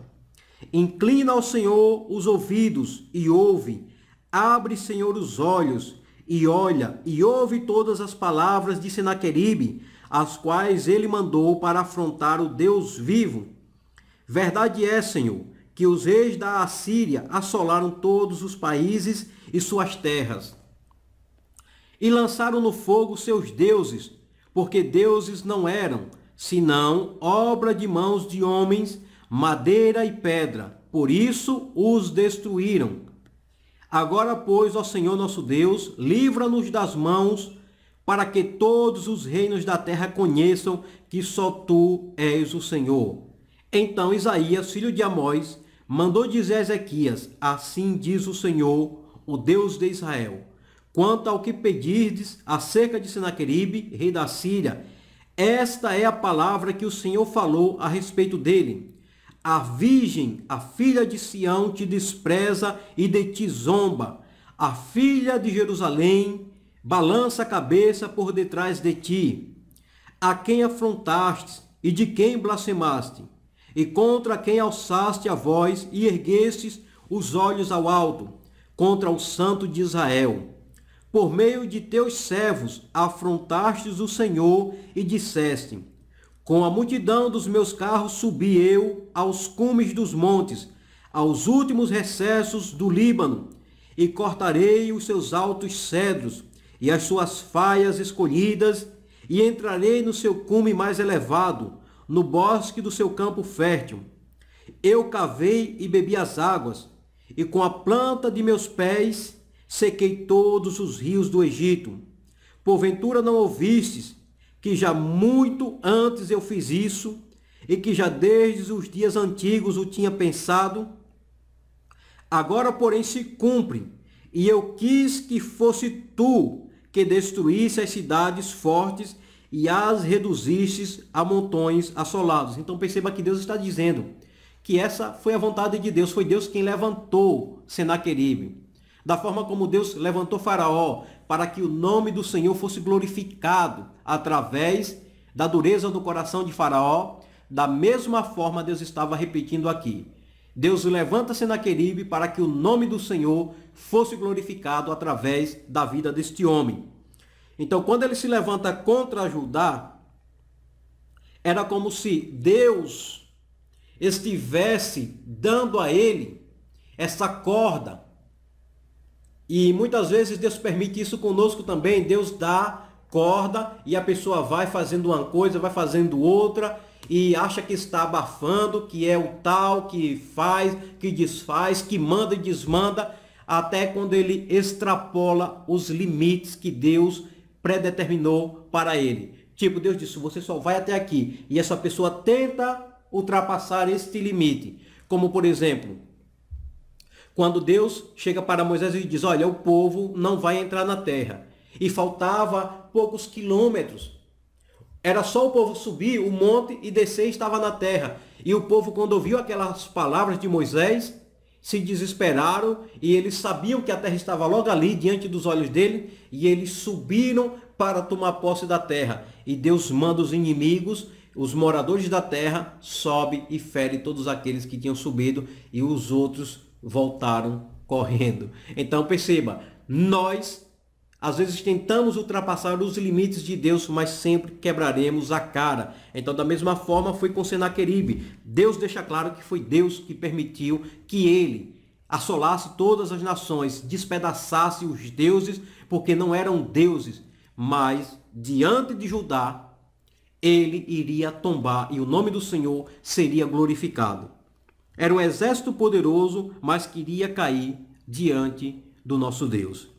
Speaker 1: Inclina ao Senhor os ouvidos e ouve. Abre, Senhor, os olhos e olha, e ouve todas as palavras de Senaqueribe, as quais ele mandou para afrontar o Deus vivo. Verdade é, Senhor, que os reis da Assíria assolaram todos os países e suas terras. E lançaram no fogo seus deuses, porque deuses não eram, senão obra de mãos de homens, madeira e pedra. Por isso os destruíram. Agora, pois, ó Senhor nosso Deus, livra-nos das mãos, para que todos os reinos da terra conheçam que só tu és o Senhor. Então Isaías, filho de Amós, mandou dizer a Ezequias: Assim diz o Senhor, o Deus de Israel. Quanto ao que pedirdes acerca de Senaqueribe, rei da Síria, esta é a palavra que o Senhor falou a respeito dele a virgem, a filha de Sião, te despreza e de ti zomba. A filha de Jerusalém balança a cabeça por detrás de ti. A quem afrontaste e de quem blasfemaste, e contra quem alçaste a voz e erguestes os olhos ao alto, contra o santo de Israel. Por meio de teus servos afrontastes o Senhor e disseste: com a multidão dos meus carros subi eu aos cumes dos montes, aos últimos recessos do Líbano, e cortarei os seus altos cedros e as suas faias escolhidas, e entrarei no seu cume mais elevado, no bosque do seu campo fértil. Eu cavei e bebi as águas, e com a planta de meus pés sequei todos os rios do Egito. Porventura não ouvistes, que já muito antes eu fiz isso e que já desde os dias antigos o tinha pensado. Agora, porém, se cumpre, e eu quis que fosse tu que destruísse as cidades fortes e as reduzisses a montões assolados. Então perceba que Deus está dizendo que essa foi a vontade de Deus, foi Deus quem levantou Senaqueribe da forma como Deus levantou Faraó para que o nome do Senhor fosse glorificado através da dureza do coração de Faraó, da mesma forma Deus estava repetindo aqui. Deus levanta Senaqueribe para que o nome do Senhor fosse glorificado através da vida deste homem. Então, quando ele se levanta contra Judá, era como se Deus estivesse dando a ele essa corda e muitas vezes Deus permite isso conosco também. Deus dá corda e a pessoa vai fazendo uma coisa, vai fazendo outra e acha que está abafando, que é o tal, que faz, que desfaz, que manda e desmanda, até quando ele extrapola os limites que Deus predeterminou para ele. Tipo, Deus disse: você só vai até aqui. E essa pessoa tenta ultrapassar este limite. Como, por exemplo, quando Deus chega para Moisés e diz: Olha, o povo não vai entrar na terra. E faltava poucos quilômetros. Era só o povo subir o monte e descer, estava na terra. E o povo, quando ouviu aquelas palavras de Moisés, se desesperaram e eles sabiam que a terra estava logo ali diante dos olhos dele e eles subiram para tomar posse da terra. E Deus manda os inimigos, os moradores da terra, sobe e fere todos aqueles que tinham subido e os outros voltaram correndo. Então perceba, nós às vezes tentamos ultrapassar os limites de Deus, mas sempre quebraremos a cara. Então, da mesma forma foi com Senaqueribe. Deus deixa claro que foi Deus que permitiu que ele assolasse todas as nações, despedaçasse os deuses, porque não eram deuses, mas diante de Judá ele iria tombar e o nome do Senhor seria glorificado. Era um exército poderoso, mas queria cair diante do nosso Deus.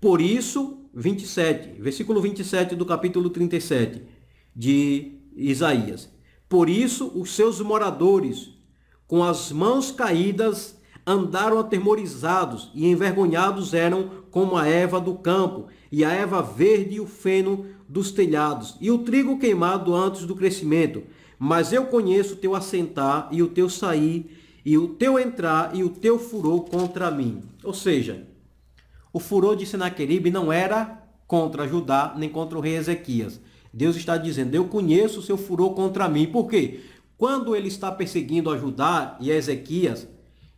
Speaker 1: Por isso, 27, versículo 27 do capítulo 37 de Isaías. Por isso, os seus moradores, com as mãos caídas, andaram atemorizados e envergonhados eram como a erva do campo, e a erva verde e o feno dos telhados, e o trigo queimado antes do crescimento, mas eu conheço o teu assentar e o teu sair, e o teu entrar e o teu furor contra mim. Ou seja, o furor de Senaqueribe não era contra Judá nem contra o rei Ezequias. Deus está dizendo: Eu conheço o seu furor contra mim. Por quê? Quando ele está perseguindo a Judá e a Ezequias,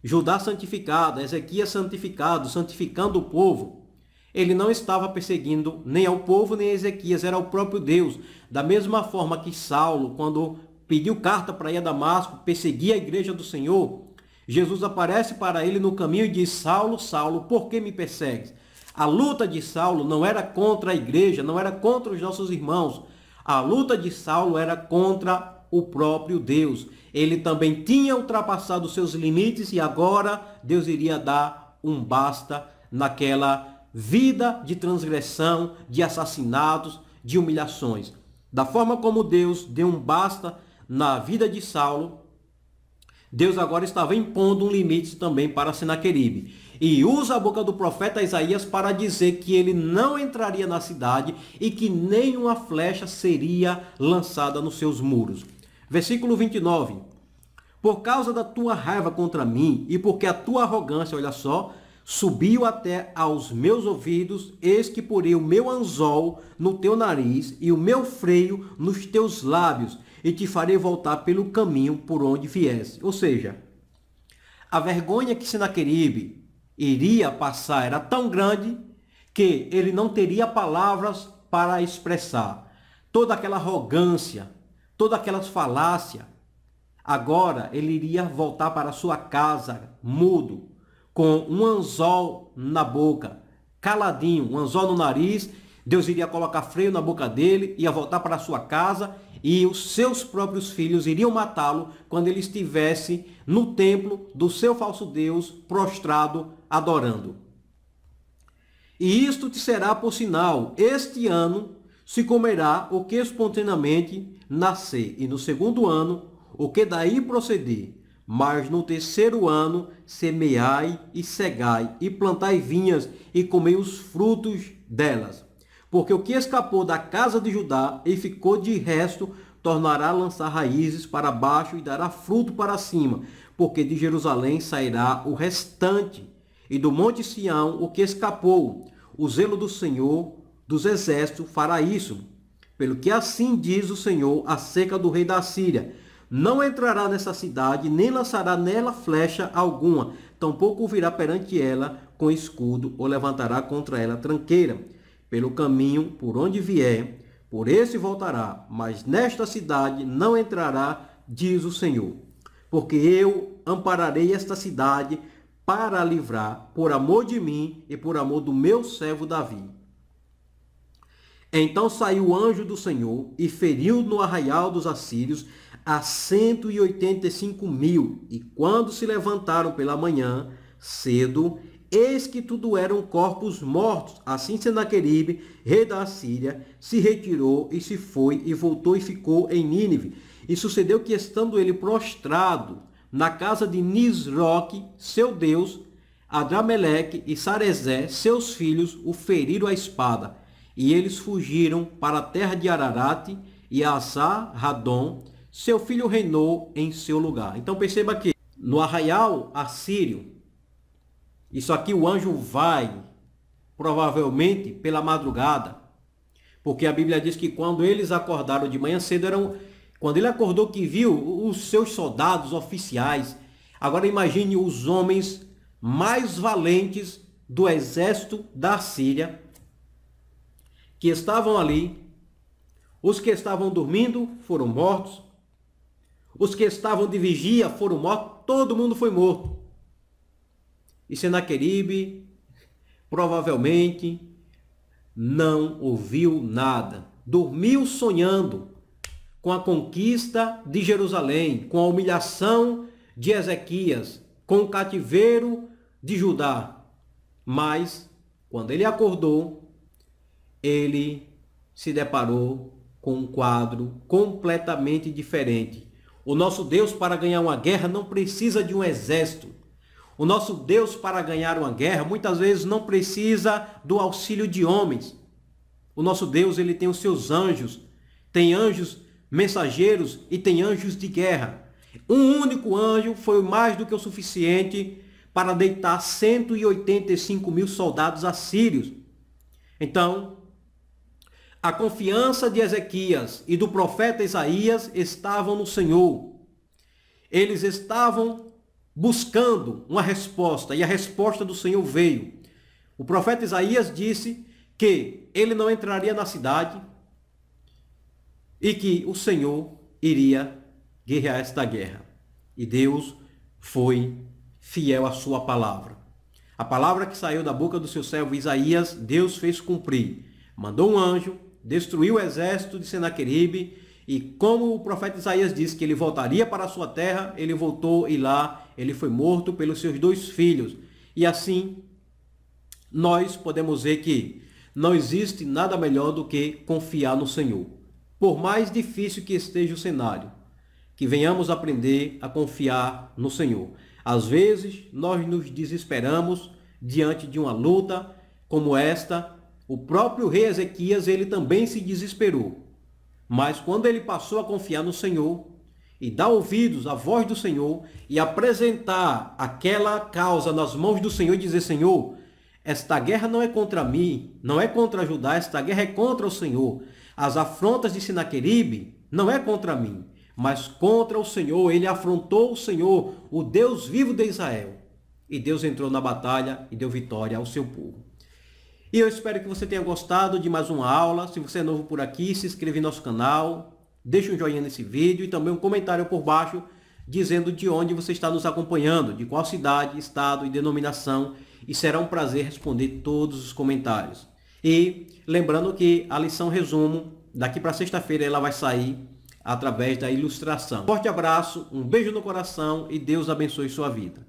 Speaker 1: Judá santificado, Ezequias santificado, santificando o povo, ele não estava perseguindo nem ao povo nem a Ezequias, era o próprio Deus. Da mesma forma que Saulo, quando pediu carta para ir a Damasco, perseguia a igreja do Senhor, Jesus aparece para ele no caminho e diz: Saulo, Saulo, por que me persegues? A luta de Saulo não era contra a igreja, não era contra os nossos irmãos. A luta de Saulo era contra o próprio Deus. Ele também tinha ultrapassado seus limites e agora Deus iria dar um basta naquela vida de transgressão, de assassinatos, de humilhações. Da forma como Deus deu um basta na vida de Saulo, Deus agora estava impondo um limite também para Senaqueribe. E usa a boca do profeta Isaías para dizer que ele não entraria na cidade e que nenhuma flecha seria lançada nos seus muros. Versículo 29. Por causa da tua raiva contra mim e porque a tua arrogância, olha só, subiu até aos meus ouvidos, eis que porei o meu anzol no teu nariz e o meu freio nos teus lábios e te farei voltar pelo caminho por onde viesse. Ou seja, a vergonha que Sinaqueribe iria passar era tão grande que ele não teria palavras para expressar. Toda aquela arrogância, toda aquela falácia, agora ele iria voltar para sua casa mudo, com um anzol na boca, caladinho, um anzol no nariz Deus iria colocar freio na boca dele, ia voltar para sua casa e os seus próprios filhos iriam matá-lo quando ele estivesse no templo do seu falso Deus, prostrado, adorando. E isto te será por sinal, este ano se comerá o que espontaneamente nascer, e no segundo ano o que daí proceder, mas no terceiro ano semeai e cegai, e plantai vinhas, e comei os frutos delas. Porque o que escapou da casa de Judá e ficou de resto, tornará a lançar raízes para baixo e dará fruto para cima, porque de Jerusalém sairá o restante, e do monte Sião o que escapou. O zelo do Senhor dos exércitos fará isso. Pelo que assim diz o Senhor acerca do rei da Síria: Não entrará nessa cidade, nem lançará nela flecha alguma, tampouco virá perante ela com escudo ou levantará contra ela tranqueira pelo caminho por onde vier, por esse voltará, mas nesta cidade não entrará, diz o Senhor. Porque eu ampararei esta cidade para a livrar, por amor de mim e por amor do meu servo Davi. Então saiu o anjo do Senhor e feriu no arraial dos assírios a cento e oitenta e cinco mil, e quando se levantaram pela manhã, cedo, Eis que tudo eram corpos mortos. Assim Senaqueribe, rei da Síria, se retirou e se foi e voltou e ficou em Nínive. E sucedeu que estando ele prostrado na casa de Nisroque, seu deus, Adrameleque e Sarezé, seus filhos, o feriram à espada. E eles fugiram para a terra de Ararate e Assá, Radom, seu filho reinou em seu lugar. Então perceba que no arraial assírio isso aqui o anjo vai, provavelmente pela madrugada, porque a Bíblia diz que quando eles acordaram de manhã cedo eram quando ele acordou que viu os seus soldados oficiais. Agora imagine os homens mais valentes do exército da Síria que estavam ali. Os que estavam dormindo foram mortos. Os que estavam de vigia foram mortos. Todo mundo foi morto. E Senaqueribe é provavelmente não ouviu nada. Dormiu sonhando com a conquista de Jerusalém, com a humilhação de Ezequias, com o cativeiro de Judá. Mas, quando ele acordou, ele se deparou com um quadro completamente diferente. O nosso Deus, para ganhar uma guerra, não precisa de um exército o nosso Deus, para ganhar uma guerra, muitas vezes não precisa do auxílio de homens. O nosso Deus, ele tem os seus anjos. Tem anjos mensageiros e tem anjos de guerra. Um único anjo foi mais do que o suficiente para deitar 185 mil soldados assírios. Então, a confiança de Ezequias e do profeta Isaías estavam no Senhor. Eles estavam buscando uma resposta, e a resposta do Senhor veio. O profeta Isaías disse que ele não entraria na cidade e que o Senhor iria guerrear esta guerra. E Deus foi fiel à sua palavra. A palavra que saiu da boca do seu servo Isaías, Deus fez cumprir. Mandou um anjo, destruiu o exército de Senaqueribe e como o profeta Isaías disse que ele voltaria para a sua terra, ele voltou e lá ele foi morto pelos seus dois filhos. E assim, nós podemos ver que não existe nada melhor do que confiar no Senhor. Por mais difícil que esteja o cenário, que venhamos aprender a confiar no Senhor. Às vezes, nós nos desesperamos diante de uma luta como esta. O próprio rei Ezequias, ele também se desesperou. Mas quando ele passou a confiar no Senhor e dar ouvidos à voz do Senhor e apresentar aquela causa nas mãos do Senhor e dizer: Senhor, esta guerra não é contra mim, não é contra Judá, esta guerra é contra o Senhor. As afrontas de Sinaqueribe não é contra mim, mas contra o Senhor. Ele afrontou o Senhor, o Deus vivo de Israel. E Deus entrou na batalha e deu vitória ao seu povo. E eu espero que você tenha gostado de mais uma aula. Se você é novo por aqui, se inscreva em nosso canal, deixe um joinha nesse vídeo e também um comentário por baixo dizendo de onde você está nos acompanhando, de qual cidade, estado e denominação, e será um prazer responder todos os comentários. E lembrando que a lição resumo, daqui para sexta-feira ela vai sair através da ilustração. Forte abraço, um beijo no coração e Deus abençoe sua vida.